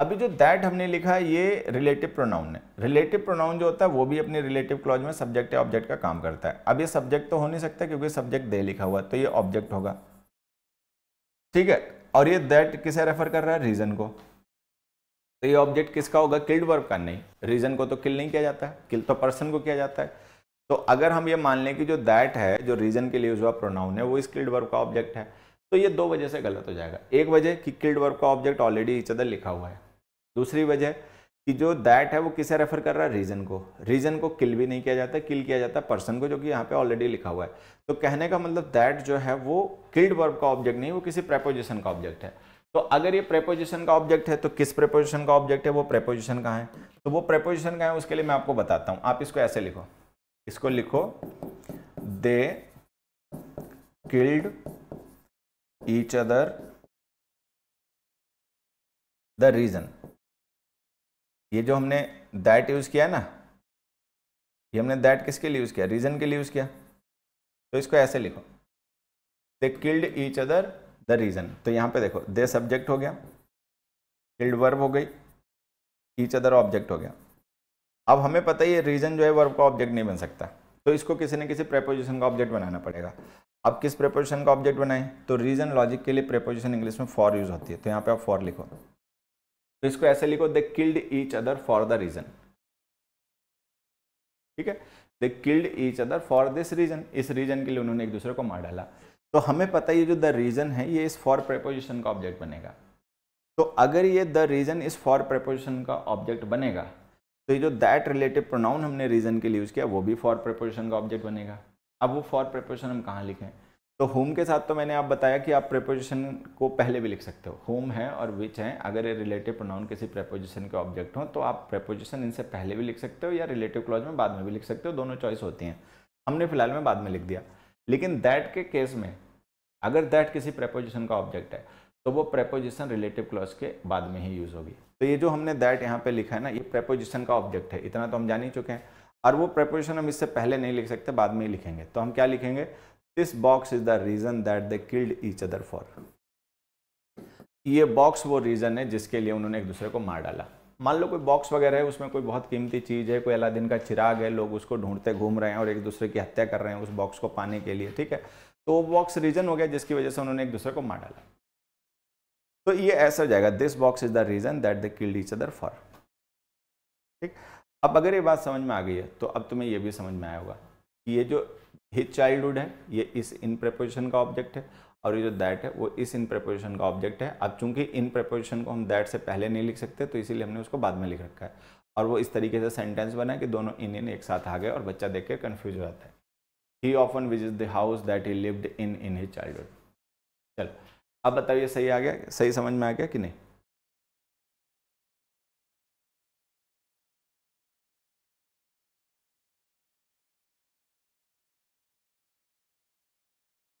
अभी जो दैट हमने लिखा है ये रिलेटिव प्रोनाउन है रिलेटिव प्रोनाउन जो होता है वो भी अपने रिलेटिव क्लॉज में सब्जेक्ट या ऑब्जेक्ट का काम करता है अब ये सब्जेक्ट तो हो नहीं सकता क्योंकि सब्जेक्ट दे लिखा हुआ है तो ये ऑब्जेक्ट होगा ठीक है और ये दैट किसे रेफर कर रहा है रीजन को तो ये ऑब्जेक्ट किसका होगा किल्ड वर्ब का नहीं रीजन को तो किल नहीं किया जाता है किल तो पर्सन को किया जाता है तो अगर हम ये मान लें कि जो दैट है जो रीजन के लिए यूज हुआ प्रोनाउन है वो इस किल्ड वर्ब का ऑब्जेक्ट है तो ये दो वजह से गलत हो जाएगा एक वजह कि किल्ड वर्ब का ऑब्जेक्ट ऑलरेडी इच अदर लिखा हुआ है दूसरी वजह कि जो दैट है वो किसे रेफर कर रहा है रीजन को रीजन को किल भी नहीं किया जाता किल किया जाता है पर्सन को जो कि यहाँ पे ऑलरेडी लिखा हुआ है तो कहने का मतलब दैट जो है वो किल्ड वर्ब का ऑब्जेक्ट नहीं वो किसी प्रेपोजिशन का ऑब्जेक्ट है तो अगर ये प्रेपोजिशन का ऑब्जेक्ट है तो किस प्रेपोजिशन का ऑब्जेक्ट है वो प्रेपोजिशन का है तो वो प्रेपोजिशन का है उसके लिए मैं आपको बताता हूँ आप इसको ऐसे लिखो इसको लिखो they killed each other the reason ये जो हमने दैट यूज़ किया ना ये हमने दैट किसके लिए यूज़ किया रीज़न के लिए यूज़ किया तो इसको ऐसे लिखो they killed each other the reason तो यहाँ पे देखो दे सब्जेक्ट हो गया किल्ड वर्ब हो गई ईच अदर ऑब्जेक्ट हो गया अब हमें पता ही है रीज़न जो है वर्ब का ऑब्जेक्ट नहीं बन सकता तो इसको किसी न किसी प्रेपोजिशन का ऑब्जेक्ट बनाना पड़ेगा अब किस प्रेपोजिशन का ऑब्जेक्ट बनाएं तो रीज़न लॉजिक के लिए प्रेपोजिशन इंग्लिश में फॉर यूज़ होती है तो यहाँ पे आप फॉर लिखो तो इसको ऐसे लिखो they killed each other for the reason ठीक है they killed each other for this reason इस रीजन के लिए उन्होंने एक दूसरे को मार डाला तो हमें पता ये जो द रीजन है ये इस फॉर प्रपोजिशन का ऑब्जेक्ट बनेगा तो अगर ये द रीजन इस फॉर प्रपोजिशन का ऑब्जेक्ट बनेगा तो ये जो दैट रिलेटिव प्रोनाउन हमने रीजन के लिए यूज़ किया वो भी फॉर प्रपोजिशन का ऑब्जेक्ट बनेगा अब वो फॉर प्रपोजिशन हम कहाँ लिखें तो होम के साथ तो मैंने आप बताया कि आप प्रेपोजिशन को पहले भी लिख सकते हो होम है और विच है अगर ये रिलेटिव प्रोनाउन किसी प्रेपोजिशन के ऑब्जेक्ट हो तो आप प्रेपोजिशन इनसे पहले भी लिख सकते हो या रिलेटिव क्लॉज में बाद में भी लिख सकते हो दोनों चॉइस होती हैं हमने फिलहाल में बाद में लिख दिया लेकिन दैट के केस में अगर दैट किसी प्रेपोजिशन का ऑब्जेक्ट है तो वो प्रेपोजिशन रिलेटिव क्लॉज के बाद में ही यूज़ होगी तो ये जो हमने दैट यहाँ पे लिखा है ना ये प्रेपोजिशन का ऑब्जेक्ट है इतना तो हम जान ही चुके हैं और वो प्रेपोजिशन हम इससे पहले नहीं लिख सकते बाद में ही लिखेंगे तो हम क्या लिखेंगे this box is the reason that they killed each other for ये बॉक्स वो रीज़न है जिसके लिए उन्होंने एक दूसरे को मार डाला मान लो कोई बॉक्स वगैरह है उसमें कोई बहुत कीमती चीज़ है कोई अलादीन का चिराग है लोग उसको ढूंढते घूम रहे हैं और एक दूसरे की हत्या कर रहे हैं उस बॉक्स को पाने के लिए ठीक है तो वो बॉक्स रीज़न हो गया जिसकी वजह से उन्होंने एक दूसरे को मार डाला तो ये ऐसा हो जाएगा this box is the reason that they killed each other for ठीक अब अगर ये बात समझ में आ गई है तो अब तुम्हें यह भी समझ में आया होगा कि ये जो हिज चाइल्डहुड है ये इस इन प्रपोजिशन का ऑब्जेक्ट है और ये जो दैट है वो इस इन प्रपोजिशन का ऑब्जेक्ट है अब चूंकि इन प्रपोजिशन को हम दैट से पहले नहीं लिख सकते तो इसीलिए हमने उसको बाद में लिख रखा है और वो इस तरीके से सेंटेंस बना कि दोनों इन इन एक साथ आ गए और बच्चा देख के कन्फ्यूज हो जाता है ही ऑफन विज इज the house that he lived in in his childhood चलो अब बताइए सही आ गया सही समझ में आ गया कि नहीं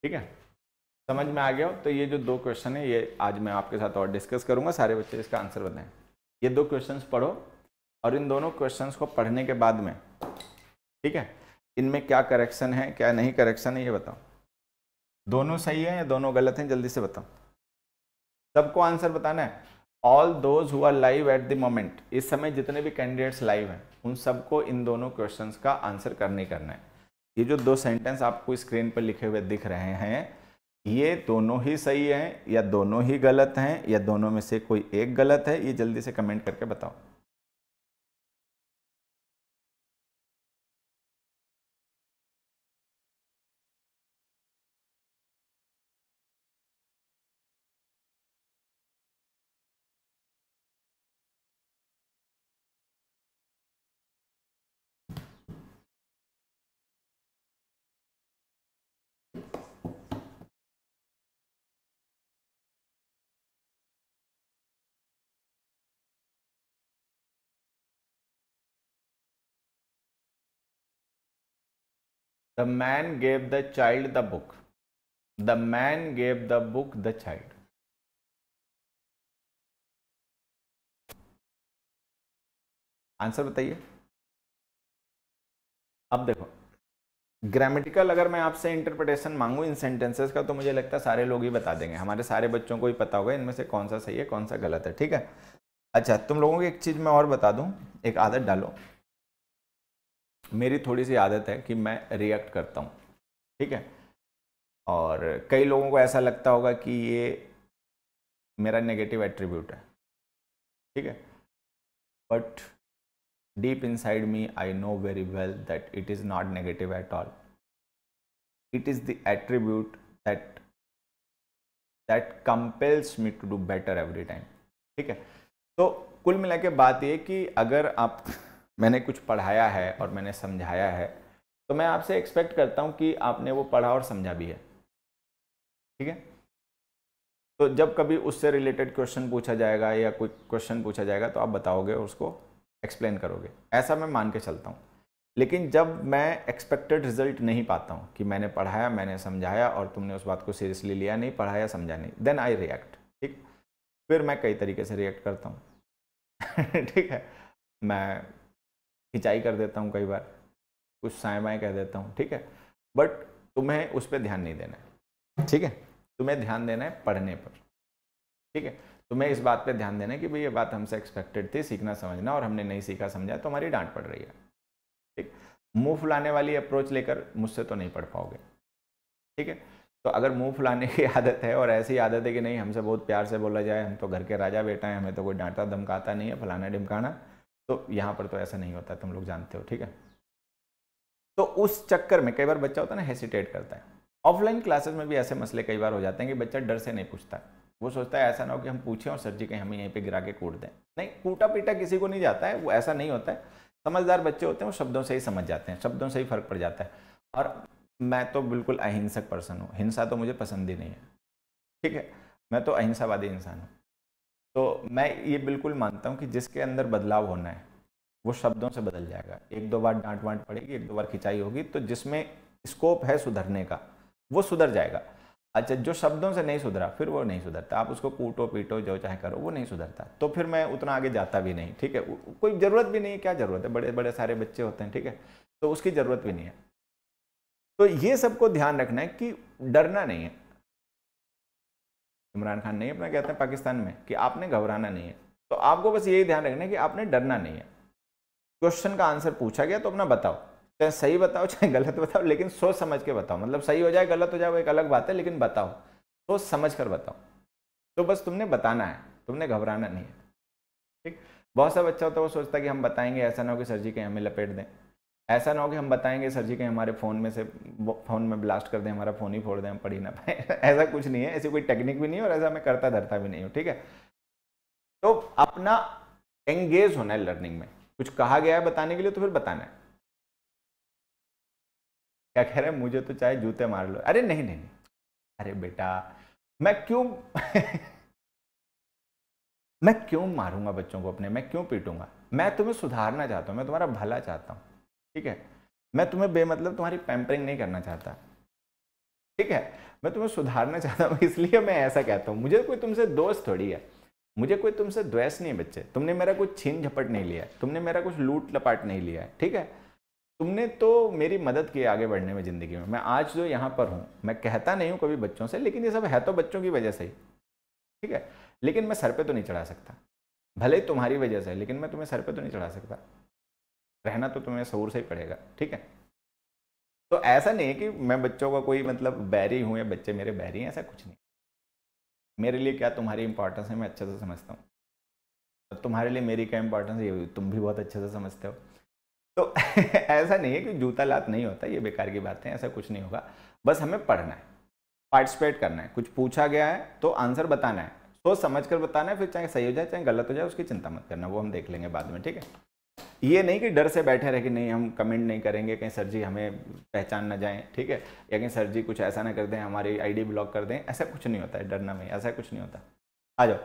ठीक है समझ में आ गया हो तो ये जो दो क्वेश्चन है ये आज मैं आपके साथ और डिस्कस करूंगा सारे बच्चे इसका आंसर बताएं ये दो क्वेश्चंस पढ़ो और इन दोनों क्वेश्चंस को पढ़ने के बाद में ठीक है इनमें क्या करेक्शन है क्या नहीं करेक्शन है ये बताओ दोनों सही है या दोनों गलत हैं जल्दी से बताओ सबको आंसर बताना है all those who live at the moment इस समय जितने भी कैंडिडेट्स लाइव हैं उन सबको इन दोनों क्वेश्चन का आंसर करने करना है ये जो दो सेंटेंस आपको स्क्रीन पर लिखे हुए दिख रहे हैं ये दोनों ही सही हैं या दोनों ही गलत हैं या दोनों में से कोई एक गलत है ये जल्दी से कमेंट करके बताओ the man gave the child the book the man gave the book the child answer बताइए अब देखो ग्रामेटिकल अगर मैं आपसे इंटरप्रिटेशन मांगू इन सेंटेंसेस का तो मुझे लगता है सारे लोग ही बता देंगे हमारे सारे बच्चों को ही पता होगा इनमें से कौन सा सही है कौन सा गलत है ठीक है अच्छा तुम लोगों को एक चीज़ मैं और बता दूं एक आदत डालो मेरी थोड़ी सी आदत है कि मैं रिएक्ट करता हूँ ठीक है और कई लोगों को ऐसा लगता होगा कि ये मेरा नेगेटिव एट्रीब्यूट है ठीक है but deep inside me I know very well that it is not negative at all it is the attribute that that compels me to do better every time ठीक है तो कुल मिला के बात ये कि अगर आप मैंने कुछ पढ़ाया है और मैंने समझाया है तो मैं आपसे एक्सपेक्ट करता हूँ कि आपने वो पढ़ा और समझा भी है ठीक है तो जब कभी उससे रिलेटेड क्वेश्चन पूछा जाएगा या कोई क्वेश्चन पूछा जाएगा तो आप बताओगे और उसको एक्सप्लेन करोगे ऐसा मैं मान के चलता हूँ लेकिन जब मैं एक्सपेक्टेड रिजल्ट नहीं पाता हूँ कि मैंने पढ़ाया मैंने समझाया और तुमने उस बात को सीरियसली लिया नहीं पढ़ाया समझा नहीं देन आई रिएक्ट ठीक फिर मैं कई तरीके से रिएक्ट करता हूँ ठीक है मैं खिंचाई कर देता हूँ कई बार कुछ साएँ बाएँ कह देता हूँ ठीक है बट तुम्हें उस पर ध्यान नहीं देना है ठीक है तुम्हें ध्यान देना है पढ़ने पर ठीक है तुम्हें इस बात पे ध्यान देना है कि भाई ये बात हमसे एक्सपेक्टेड थी सीखना समझना और हमने नहीं सीखा समझा तो हमारी डांट पड़ रही है ठीक मुंह फुलाने वाली अप्रोच लेकर मुझसे तो नहीं पढ़ पाओगे ठीक है तो अगर मुंह फुलाने की आदत है और ऐसी आदत है कि नहीं हमसे बहुत प्यार से बोला जाए हम तो घर के राजा बेटा हैं हमें तो कोई डांटा धमकाता नहीं है फलाना ढिमकाना तो यहाँ पर तो ऐसा नहीं होता तुम लोग जानते हो ठीक है तो उस चक्कर में कई बार बच्चा होता है ना हेसिटेट करता है ऑफलाइन क्लासेस में भी ऐसे मसले कई बार हो जाते हैं कि बच्चा डर से नहीं पूछता वो सोचता है ऐसा ना हो कि हम पूछें और सर जी कहीं हमें यहीं पे गिरा के कूट दें नहीं कूटा पीटा किसी को नहीं जाता है वो ऐसा नहीं होता है समझदार बच्चे होते हैं वो शब्दों से ही समझ जाते हैं शब्दों से ही फर्क पड़ जाता है और मैं तो बिल्कुल अहिंसक पर्सन हूँ हिंसा तो मुझे पसंद ही नहीं है ठीक है मैं तो अहिंसावादी इंसान हूँ तो मैं ये बिल्कुल मानता हूँ कि जिसके अंदर बदलाव होना है वो शब्दों से बदल जाएगा एक दो बार डांट वांट पड़ेगी एक दो बार खिंचाई होगी तो जिसमें स्कोप है सुधरने का वो सुधर जाएगा अच्छा जो शब्दों से नहीं सुधरा फिर वो नहीं सुधरता आप उसको कूटो पीटो जो चाहे करो वो नहीं सुधरता तो फिर मैं उतना आगे जाता भी नहीं ठीक है कोई ज़रूरत भी नहीं है क्या ज़रूरत है बड़े बड़े सारे बच्चे होते हैं ठीक है तो उसकी ज़रूरत भी नहीं है तो ये सबको ध्यान रखना है कि डरना नहीं है इमरान खान नहीं अपना कहते हैं पाकिस्तान में कि आपने घबराना नहीं है तो आपको बस यही ध्यान रखना है कि आपने डरना नहीं है क्वेश्चन का आंसर पूछा गया तो अपना बताओ चाहे सही बताओ चाहे गलत बताओ लेकिन सोच समझ के बताओ मतलब सही हो जाए गलत हो जाए वो एक अलग बात है लेकिन बताओ सोच समझ कर बताओ तो बस तुमने बताना है तुमने घबराना नहीं है ठीक बहुत सा बच्चा होता है वो सोचता है कि हम बताएंगे ऐसा ना हो कि सर जी कहीं हमें लपेट दें ऐसा ना हो कि हम बताएंगे सर जी कहीं हमारे फ़ोन में से फ़ोन में ब्लास्ट कर दें हमारा फ़ोन ही फोड़ दें हम पढ़ ही ना पाए ऐसा कुछ नहीं है ऐसी कोई टेक्निक भी नहीं है और ऐसा मैं करता धरता भी नहीं हूँ ठीक है तो अपना एंगेज होना है लर्निंग में कुछ कहा गया है बताने के लिए तो फिर बताना है क्या कह रहे हैं मुझे तो चाहे जूते मार लो अरे नहीं नहीं, नहीं। अरे बेटा मैं क्यों मैं क्यों मारूंगा बच्चों को अपने मैं क्यों पीटूंगा मैं तुम्हें सुधारना चाहता हूं मैं तुम्हारा भला चाहता हूं ठीक है मैं तुम्हें बेमतलब तुम्हारी पैम्परिंग नहीं करना चाहता ठीक है मैं तुम्हें सुधारना चाहता हूँ इसलिए मैं ऐसा कहता हूँ मुझे कोई तुमसे दोस्त थोड़ी है मुझे कोई तुमसे द्वेष नहीं बच्चे तुमने मेरा कुछ छीन झपट नहीं लिया तुमने मेरा कुछ लूट लपाट नहीं लिया है ठीक है तुमने तो मेरी मदद की आगे बढ़ने में ज़िंदगी में मैं आज जो यहाँ पर हूँ मैं कहता नहीं हूँ कभी बच्चों से लेकिन ये सब है तो बच्चों की वजह से ही ठीक है लेकिन मैं सर पे तो नहीं चढ़ा सकता भले तुम्हारी वजह से लेकिन मैं तुम्हें सर पे तो नहीं चढ़ा सकता रहना तो तुम्हें शूर से ही पड़ेगा ठीक है तो ऐसा नहीं है कि मैं बच्चों का कोई मतलब बैरी हूँ या बच्चे मेरे बैरी हैं ऐसा कुछ नहीं मेरे लिए क्या तुम्हारी इंपॉर्टेंस है मैं अच्छे से समझता हूँ तो तुम्हारे लिए मेरी क्या इंपॉर्टेंस ये तुम भी बहुत अच्छे से समझते हो तो ऐसा नहीं है कि जूता लात नहीं होता ये बेकार की बात है ऐसा कुछ नहीं होगा बस हमें पढ़ना है पार्टिसिपेट करना है कुछ पूछा गया है तो आंसर बताना है सोच समझ कर बताना है फिर चाहे सही हो जाए चाहे गलत हो जाए उसकी चिंता मत करना वो हम देख लेंगे बाद में ठीक है ये नहीं कि डर से बैठे रहे कि नहीं हम कमेंट नहीं करेंगे कहीं सर जी हमें पहचान ना जाएं ठीक है या कहीं सर जी कुछ ऐसा ना कर दें हमारी आईडी ब्लॉक कर दें ऐसा कुछ नहीं होता है डरना में ऐसा कुछ नहीं होता आ जाओ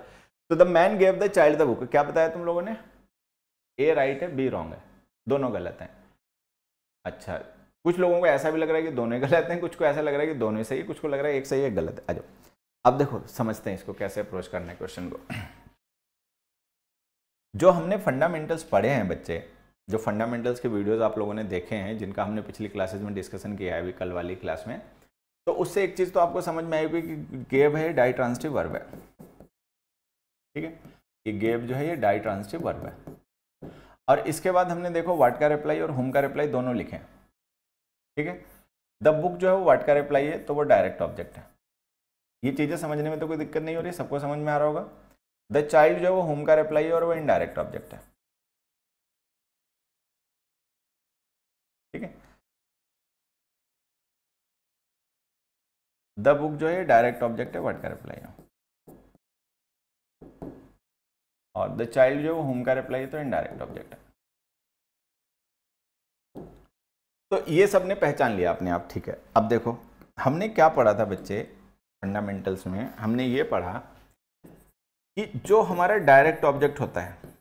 तो the man gave the child the book क्या बताया तुम लोगों ने ए राइट है बी रॉन्ग है दोनों गलत हैं अच्छा कुछ लोगों को ऐसा भी लग रहा है कि दोनों गलत हैं कुछ को ऐसा लग रहा है कि दोनों सही कुछ को लग रहा है एक सही एक गलत है आ जाओ अब देखो समझते हैं इसको कैसे अप्रोच करना है क्वेश्चन को जो हमने फंडामेंटल्स पढ़े हैं बच्चे जो फंडामेंटल्स के वीडियोस आप लोगों ने देखे हैं जिनका हमने पिछली क्लासेज में डिस्कशन किया है अभी कल वाली क्लास में तो उससे एक चीज़ तो आपको समझ में आएगी कि गेब है डाई ट्रांसटिव वर्ब है ठीक है ये गेब जो है ये डाई ट्रांसटिव वर्ब है और इसके बाद हमने देखो वाट का रिप्लाई और होम का रिप्लाई दोनों लिखे ठीक है द बुक जो है वो वाट का रिप्लाई है तो वो डायरेक्ट ऑब्जेक्ट है ये चीज़ें समझने में तो कोई दिक्कत नहीं हो रही सबको समझ में आ रहा होगा द चाइल्ड जो है वो होम का रिप्लाई है और वो इनडायरेक्ट ऑब्जेक्ट है ठीक है द बुक जो है डायरेक्ट ऑब्जेक्ट है वर्ड का रिप्लाई है और द चाइल्ड जो है वो होम का रिप्लाई है तो इनडायरेक्ट ऑब्जेक्ट है तो ये सब ने पहचान लिया अपने आप ठीक है अब देखो हमने क्या पढ़ा था बच्चे फंडामेंटल्स में हमने ये पढ़ा कि जो हमारा डायरेक्ट ऑब्जेक्ट होता है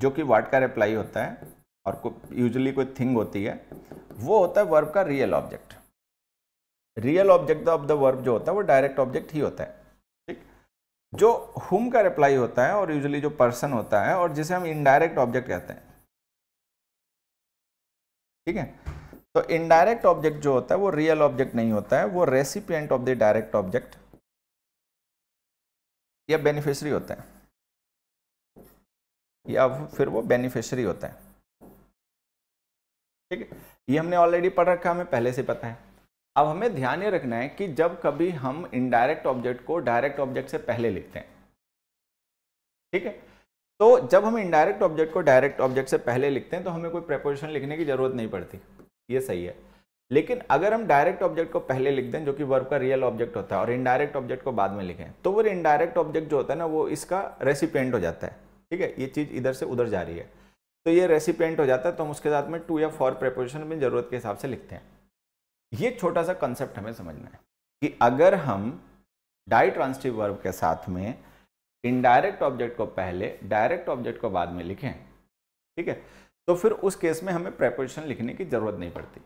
जो कि वाट का रिप्लाई होता है और को, यूजली कोई थिंग होती है वो होता है वर्ब का real object real object of the verb जो होता है वो डायरेक्ट ऑब्जेक्ट ही होता है ठीक जो हुम का रिप्लाई होता है और यूजली जो पर्सन होता है और जिसे हम इनडायरेक्ट ऑब्जेक्ट कहते हैं ठीक है तो इनडायरेक्ट ऑब्जेक्ट जो होता है वो रियल ऑब्जेक्ट नहीं होता है वो recipient of the direct object या बेनिफिशरी होते हैं या फिर वो बेनिफिशरी होते हैं ठीक है ये हमने ऑलरेडी पढ़ रखा हमें पहले से पता है अब हमें ध्यान ये रखना है कि जब कभी हम इनडायरेक्ट ऑब्जेक्ट को डायरेक्ट ऑब्जेक्ट से पहले लिखते हैं ठीक है तो जब हम इनडायरेक्ट ऑब्जेक्ट को डायरेक्ट ऑब्जेक्ट से पहले लिखते हैं तो हमें कोई प्रेपोजिशन लिखने की ज़रूरत नहीं पड़ती ये सही है लेकिन अगर हम डायरेक्ट ऑब्जेक्ट को पहले लिख दें जो कि वर्ब का रियल ऑब्जेक्ट होता है और इनडायरेक्ट ऑब्जेक्ट को बाद में लिखें तो वो इनडायरेक्ट ऑब्जेक्ट जो होता है ना वो इसका रेसिपेंट हो जाता है ठीक है ये चीज़ इधर से उधर जा रही है तो ये रेसिपेंट हो जाता है तो हम उसके साथ में टू या फोर प्रेपोजिशन में ज़रूरत के हिसाब से लिखते हैं ये छोटा सा कंसेप्ट हमें समझना है कि अगर हम डाई ट्रांसटिव वर्ब के साथ में इनडायरेक्ट ऑब्जेक्ट को पहले डायरेक्ट ऑब्जेक्ट को बाद में लिखें ठीक है तो फिर उस केस में हमें प्रेपोजिशन लिखने की ज़रूरत नहीं पड़ती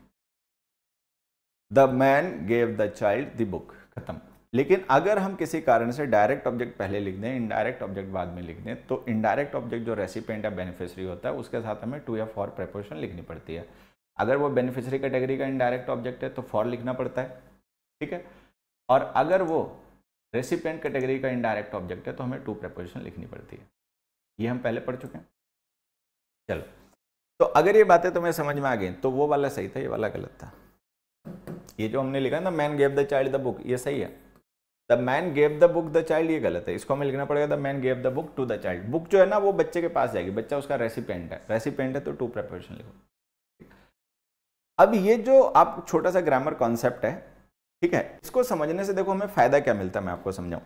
the man gave the child the book खत्म लेकिन अगर हम किसी कारण से डायरेक्ट ऑब्जेक्ट पहले लिख दें इनडायरेक्ट ऑब्जेक्ट बाद में लिख दें तो इनडायरेक्ट ऑब्जेक्ट जो रेसिपेंट या बेनिफिशरी होता है उसके साथ हमें टू या फॉर प्रेपोजिशन लिखनी पड़ती है अगर वो बेनिफिशरी कैटेगरी का इनडायरेक्ट ऑब्जेक्ट है तो फॉर लिखना पड़ता है ठीक है और अगर वो रेसिपेंट कैटेगरी का इनडायरेक्ट ऑब्जेक्ट है तो हमें टू प्रेपोजिशन लिखनी पड़ती है ये हम पहले पढ़ चुके हैं चलो तो अगर ये बातें तुम्हें समझ में आ गई तो वो वाला सही था ये वाला गलत था ये जो हमने लिखा ना man gave the child the book ये सही है the man gave the book the child ये गलत है इसको हमें लिखना पड़ेगा the man gave the book to the child book जो है ना वो बच्चे के पास जाएगी बच्चा उसका रेसिपेंट है रेसिपेंट है तो टू प्रेपरेशन लिखो अब ये जो आप छोटा सा ग्रामर कॉन्सेप्ट है ठीक है इसको समझने से देखो हमें फ़ायदा क्या मिलता है मैं आपको समझाऊँ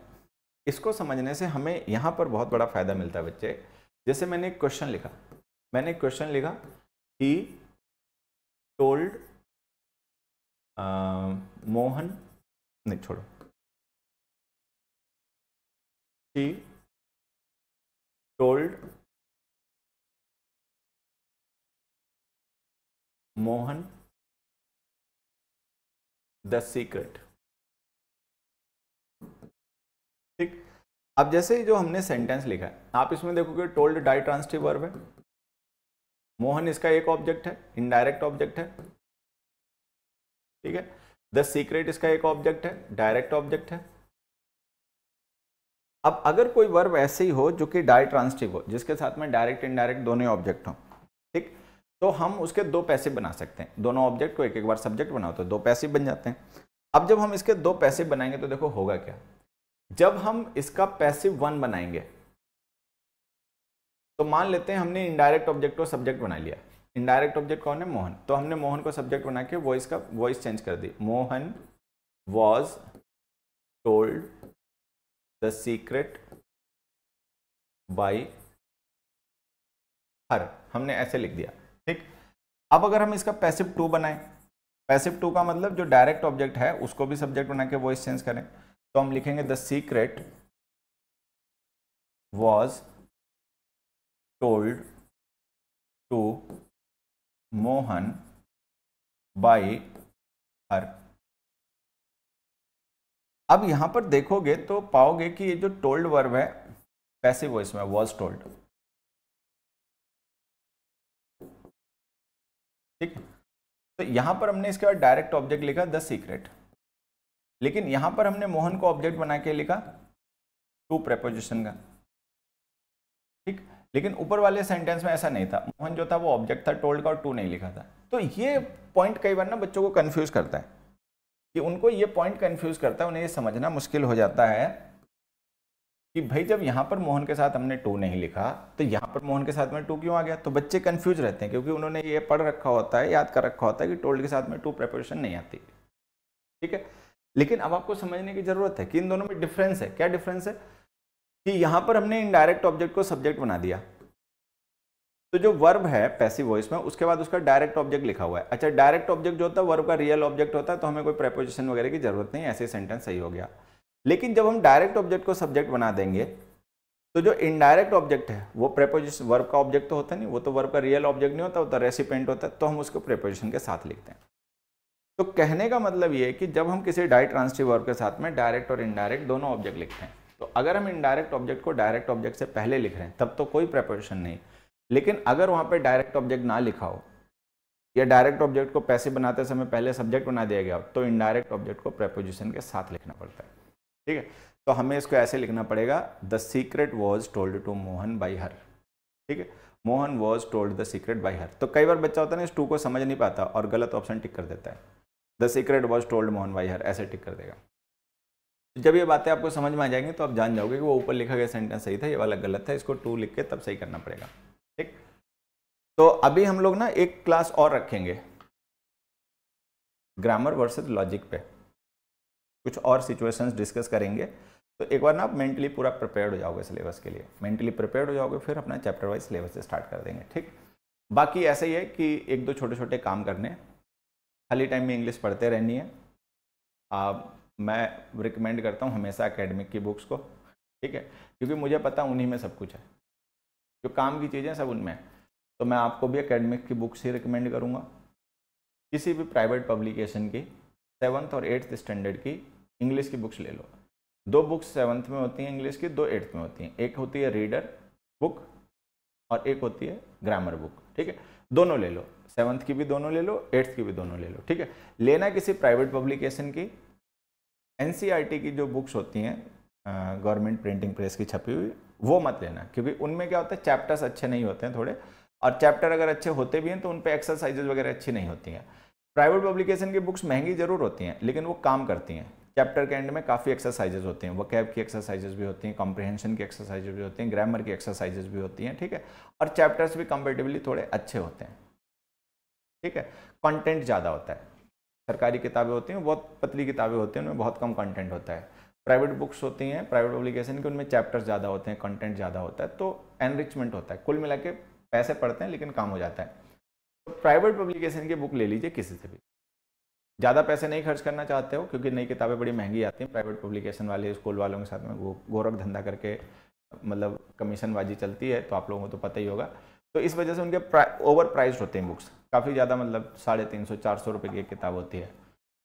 इसको समझने से हमें यहाँ पर बहुत बड़ा फ़ायदा मिलता है बच्चे जैसे मैंने एक क्वेश्चन लिखा मैंने एक क्वेश्चन लिखा ही टोल्ड मोहन नहीं छोड़ो she told Mohan the secret ठीक अब जैसे ही जो हमने सेंटेंस लिखा है आप इसमें देखोगे टोल्ड डाई ट्रांसटिव वर्ब है मोहन इसका एक ऑब्जेक्ट है इनडायरेक्ट ऑब्जेक्ट है ठीक है द सीक्रेट इसका एक ऑब्जेक्ट है डायरेक्ट ऑब्जेक्ट है अब अगर कोई वर्ब ऐसे ही हो जो कि डाय ट्रांसटिव हो जिसके साथ में डायरेक्ट इनडायरेक्ट दोनों ऑब्जेक्ट हो ठीक तो हम उसके दो पैसे बना सकते हैं दोनों ऑब्जेक्ट को एक एक बार सब्जेक्ट बनाओ तो दो पैसे बन जाते हैं अब जब हम इसके दो पैसे बनाएंगे तो देखो होगा क्या जब हम इसका पैसिव वन बनाएंगे तो मान लेते हैं हमने इनडायरेक्ट ऑब्जेक्ट को सब्जेक्ट बना लिया इनडायरेक्ट ऑब्जेक्ट कौन है मोहन तो हमने मोहन को सब्जेक्ट बना के वॉइस का वॉइस चेंज कर दी Mohan was told the secret by her हमने ऐसे लिख दिया ठीक अब अगर हम इसका पैसिव टू बनाएं पैसिव टू का मतलब जो डायरेक्ट ऑब्जेक्ट है उसको भी सब्जेक्ट बना के वॉइस चेंज करें तो हम लिखेंगे the secret was told to Mohan by her अब यहां पर देखोगे तो पाओगे कि ये जो टोल्ड वर्ब है पैसिव वॉइस में वॉज टोल्ड ठीक है तो यहां पर हमने इसके बाद डायरेक्ट ऑब्जेक्ट लिखा द सीक्रेट लेकिन यहां पर हमने मोहन को ऑब्जेक्ट बना के लिखा टू प्रेपोजिशन का लेकिन ऊपर वाले सेंटेंस में ऐसा नहीं था मोहन जो था वो ऑब्जेक्ट था टोल्ड का और टू नहीं लिखा था तो ये पॉइंट कई बार ना बच्चों को कन्फ्यूज़ करता है कि उनको ये पॉइंट कन्फ्यूज़ करता है उन्हें ये समझना मुश्किल हो जाता है कि भाई जब यहाँ पर मोहन के साथ हमने टू नहीं लिखा तो यहाँ पर मोहन के साथ में टू क्यों आ गया तो बच्चे कन्फ्यूज रहते हैं क्योंकि उन्होंने ये पढ़ रखा होता है याद कर रखा होता है कि टोल्ड के साथ में टू प्रेपोजिशन नहीं आती ठीक है लेकिन अब आपको समझने की ज़रूरत है कि इन दोनों में डिफरेंस है क्या डिफरेंस है कि यहां पर हमने इनडायरेक्ट ऑब्जेक्ट को सब्जेक्ट बना दिया तो जो वर्ब है पैसिव वॉइस में उसके बाद उसका डायरेक्ट ऑब्जेक्ट लिखा हुआ है अच्छा डायरेक्ट ऑब्जेक्ट जो होता है वर्ब का रियल ऑब्जेक्ट होता है तो हमें कोई प्रेपोजिशन वगैरह की जरूरत नहीं ऐसे सेंटेंस सही हो गया लेकिन जब हम डायरेक्ट ऑब्जेक्ट को सब्जेक्ट बना देंगे तो जो इनडायरेक्ट ऑब्जेक्ट है वो प्रेपोजिशन वर्ब का ऑब्जेक्ट तो होता नहीं वो तो वर्ब का रियल ऑब्जेक्ट नहीं होता वो तो रेसिपेंट होता है तो हम उसको प्रेपोजिशन के साथ लिखते हैं तो कहने का मतलब ये है कि जब हम किसी डाई ट्रांसटिव वर्ब के साथ में डायरेक्ट और इनडायरेक्ट दोनों ऑब्जेक्ट लिखते हैं तो अगर हम इनडायरेक्ट ऑब्जेक्ट को डायरेक्ट ऑब्जेक्ट से पहले लिख रहे हैं तब तो कोई प्रेपोजिशन नहीं लेकिन अगर वहाँ पर डायरेक्ट ऑब्जेक्ट ना लिखा हो या डायरेक्ट ऑब्जेक्ट को पैसे बनाते समय पहले सब्जेक्ट बना दिया गया हो तो इनडायरेक्ट ऑब्जेक्ट को प्रेपोजिशन के साथ लिखना पड़ता है ठीक है तो हमें इसको ऐसे लिखना पड़ेगा the secret was told to Mohan by her ठीक है Mohan was told the secret by her तो कई बार बच्चा होता है ना इस टू को समझ नहीं पाता और गलत ऑप्शन टिक कर देता है the secret was told Mohan by her ऐसे टिक कर देगा जब ये बातें आपको समझ में आ जाएंगी तो आप जान जाओगे कि वो ऊपर लिखा गया सेंटेंस सही था ये वाला गलत था इसको टू लिख के तब सही करना पड़ेगा ठीक तो अभी हम लोग ना एक क्लास और रखेंगे ग्रामर वर्सेज लॉजिक पे कुछ और सिचुएशंस डिस्कस करेंगे तो एक बार ना आप मेंटली पूरा प्रिपेयर्ड हो जाओगे सिलेबस के लिए मेंटली प्रिपेयर्ड हो जाओगे फिर अपना चैप्टर वाइज सिलेबस स्टार्ट कर देंगे ठीक बाकी ऐसे ही है कि एक दो छोटे छोटे काम करने खाली टाइम में इंग्लिश पढ़ते रहनी है आप मैं रिकमेंड करता हूँ हमेशा अकेडमिक की बुक्स को ठीक है क्योंकि मुझे पता उन्हीं में सब कुछ है जो काम की चीज़ें सब उनमें हैं तो मैं आपको भी अकेडमिक की बुक्स ही रिकमेंड करूँगा किसी भी प्राइवेट पब्लिकेशन की सेवन्थ और एट्थ स्टैंडर्ड की इंग्लिश की बुक्स ले लो दो बुक्स सेवन्थ में होती हैं इंग्लिश की दो एट्थ में होती हैं एक होती है रीडर बुक और एक होती है ग्रामर बुक ठीक है दोनों ले लो सेवन्थ की भी दोनों ले लो एट्थ की भी दोनों ले लो ठीक है लेना किसी प्राइवेट पब्लिकेशन की एन e की जो बुक्स होती हैं गवर्नमेंट प्रिंटिंग प्रेस की छपी हुई वो मत लेना क्योंकि उनमें क्या होता है चैप्टर्स अच्छे नहीं होते हैं थोड़े और चैप्टर अगर अच्छे होते भी हैं तो उन पर एक्सरसाइजेज वगैरह अच्छी नहीं होती हैं प्राइवेट पब्लिकेशन की बुक्स महंगी जरूर होती हैं लेकिन वो काम करती हैं चैप्टर के एंड में काफ़ी एक्सरसाइजेज होते हैं वकैब की एक्सरसाइजेज भी होती हैं कॉम्प्रिहेंशन की एक्सरसाइजेज भी होती हैं ग्रामर की एक्सरसाइजेज भी होती हैं ठीक है और चैप्टर्स भी कंपेटिवली थोड़े अच्छे होते हैं ठीक है कंटेंट ज़्यादा होता है सरकारी किताबें होती हैं बहुत पतली किताबें होती हैं उनमें बहुत कम कंटेंट होता है प्राइवेट बुक्स होती हैं प्राइवेट पब्लिकेशन की उनमें चैप्टर्स ज़्यादा होते हैं कंटेंट ज़्यादा होता है तो एनरिचमेंट होता है कुल मिला के पैसे पड़ते हैं लेकिन काम हो जाता है तो प्राइवेट पब्लिकेशन की बुक ले लीजिए किसी से भी ज़्यादा पैसे नहीं खर्च करना चाहते हो क्योंकि नई किताबें बड़ी महंगी आती हैं प्राइवेट पब्लिकेशन वाले स्कूल वालों के साथ में वो गोरख धंधा करके मतलब कमीशनबाजी चलती है तो आप लोगों को तो पता ही होगा तो इस वजह से उनके ओवर प्राइज होते हैं बुक्स काफ़ी ज़्यादा मतलब साढ़े तीन सौ चार सौ रुपये की किताब होती है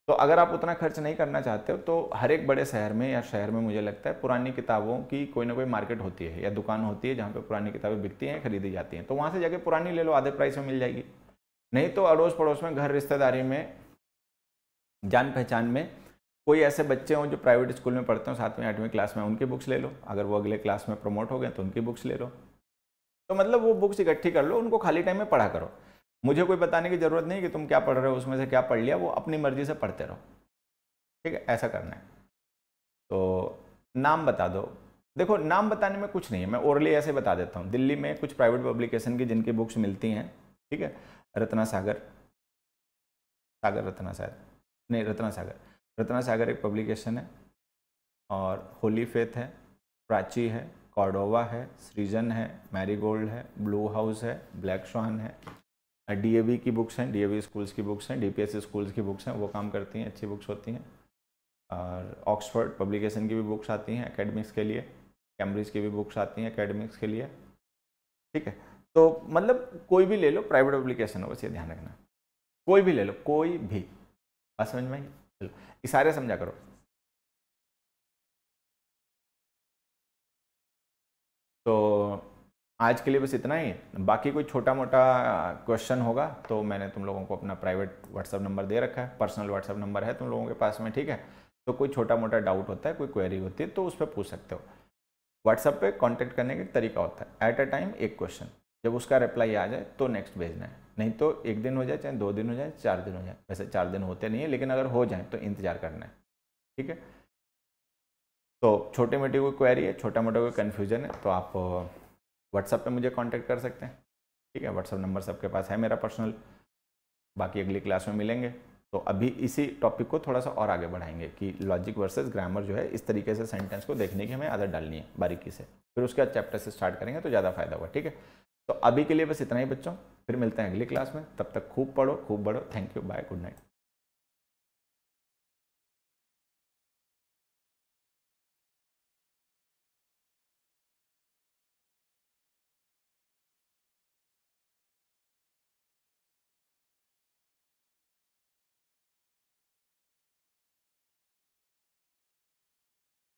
तो अगर आप उतना खर्च नहीं करना चाहते हो तो हर एक बड़े शहर में या शहर में मुझे लगता है पुरानी किताबों की कोई ना कोई मार्केट होती है या दुकान होती है जहाँ पर पुरानी किताबें बिकती हैं खरीदी जाती हैं तो वहाँ से जाके पुरानी ले लो आधे प्राइस में मिल जाएगी नहीं तो अड़ोस पड़ोस में घर रिश्तेदारी में जान पहचान में कोई ऐसे बच्चे हों जो प्राइवेट स्कूल में पढ़ते हो सातवीं आठवीं क्लास में उनकी बुक्स ले लो अगर वो अगले क्लास में प्रमोट हो गए तो उनकी बुक्स ले लो तो मतलब वो बुक्स इकट्ठी कर लो उनको खाली टाइम में पढ़ा करो मुझे कोई बताने की ज़रूरत नहीं कि तुम क्या पढ़ रहे हो उसमें से क्या पढ़ लिया वो अपनी मर्जी से पढ़ते रहो ठीक है ऐसा करना है तो नाम बता दो देखो नाम बताने में कुछ नहीं है मैं ओरली ऐसे बता देता हूँ दिल्ली में कुछ प्राइवेट पब्लिकेशन की जिनकी बुक्स मिलती हैं ठीक है रत्ना सागर सागर रत्ना सागर नहीं रत्ना सागर रत्ना सागर एक पब्लिकेशन है और होली फेथ है प्राची है कॉर्डोवा है सृजन है मैरीगोल्ड है ब्लू हाउस है ब्लैक श्वान है डी की बुक्स हैं डी स्कूल्स की बुक्स हैं डी स्कूल्स की बुक्स हैं वो काम करती हैं अच्छी बुक्स होती हैं और ऑक्सफर्ड पब्लिकेशन की भी बुक्स आती हैं एकेडमिक्स के लिए कैम्ब्रिज की भी बुक्स आती हैं एकेडमिक्स के लिए ठीक है तो मतलब कोई भी ले लो प्राइवेट पब्लिकेशन हो बस ये ध्यान रखना कोई भी ले लो कोई भी बात समझ में चलो इशारे समझा करो तो आज के लिए बस इतना ही बाकी कोई छोटा मोटा क्वेश्चन होगा तो मैंने तुम लोगों को अपना प्राइवेट व्हाट्सअप नंबर दे रखा है पर्सनल व्हाट्सअप नंबर है तुम लोगों के पास में ठीक है तो कोई छोटा मोटा डाउट होता है कोई क्वेरी होती है तो उस पर पूछ सकते हो व्हाट्सअप पे कांटेक्ट करने का तरीका होता है एट अ टाइम एक क्वेश्चन जब उसका रिप्लाई आ जाए तो नेक्स्ट भेजना है नहीं तो एक दिन हो जाए चाहे दो दिन हो जाए चार दिन हो जाए वैसे चार दिन होते नहीं है लेकिन अगर हो जाए तो इंतज़ार करना है ठीक है तो छोटे मोटे कोई क्वेरी है छोटा मोटा कोई कन्फ्यूजन है तो आप व्हाट्सएप पे मुझे कांटेक्ट कर सकते हैं ठीक है व्हाट्सएप नंबर सबके पास है मेरा पर्सनल बाकी अगली क्लास में मिलेंगे तो अभी इसी टॉपिक को थोड़ा सा और आगे बढ़ाएंगे कि लॉजिक वर्सेस ग्रामर जो है इस तरीके से सेंटेंस को देखने की हमें आदत डालनी है बारीकी से फिर उसके बाद चैप्टर से स्टार्ट करेंगे तो ज़्यादा फायदा होगा ठीक है तो अभी के लिए बस इतना ही बच्चों फिर मिलते हैं अगली क्लास में तब तक खूब पढ़ो खूब बढ़ो thank you bye good night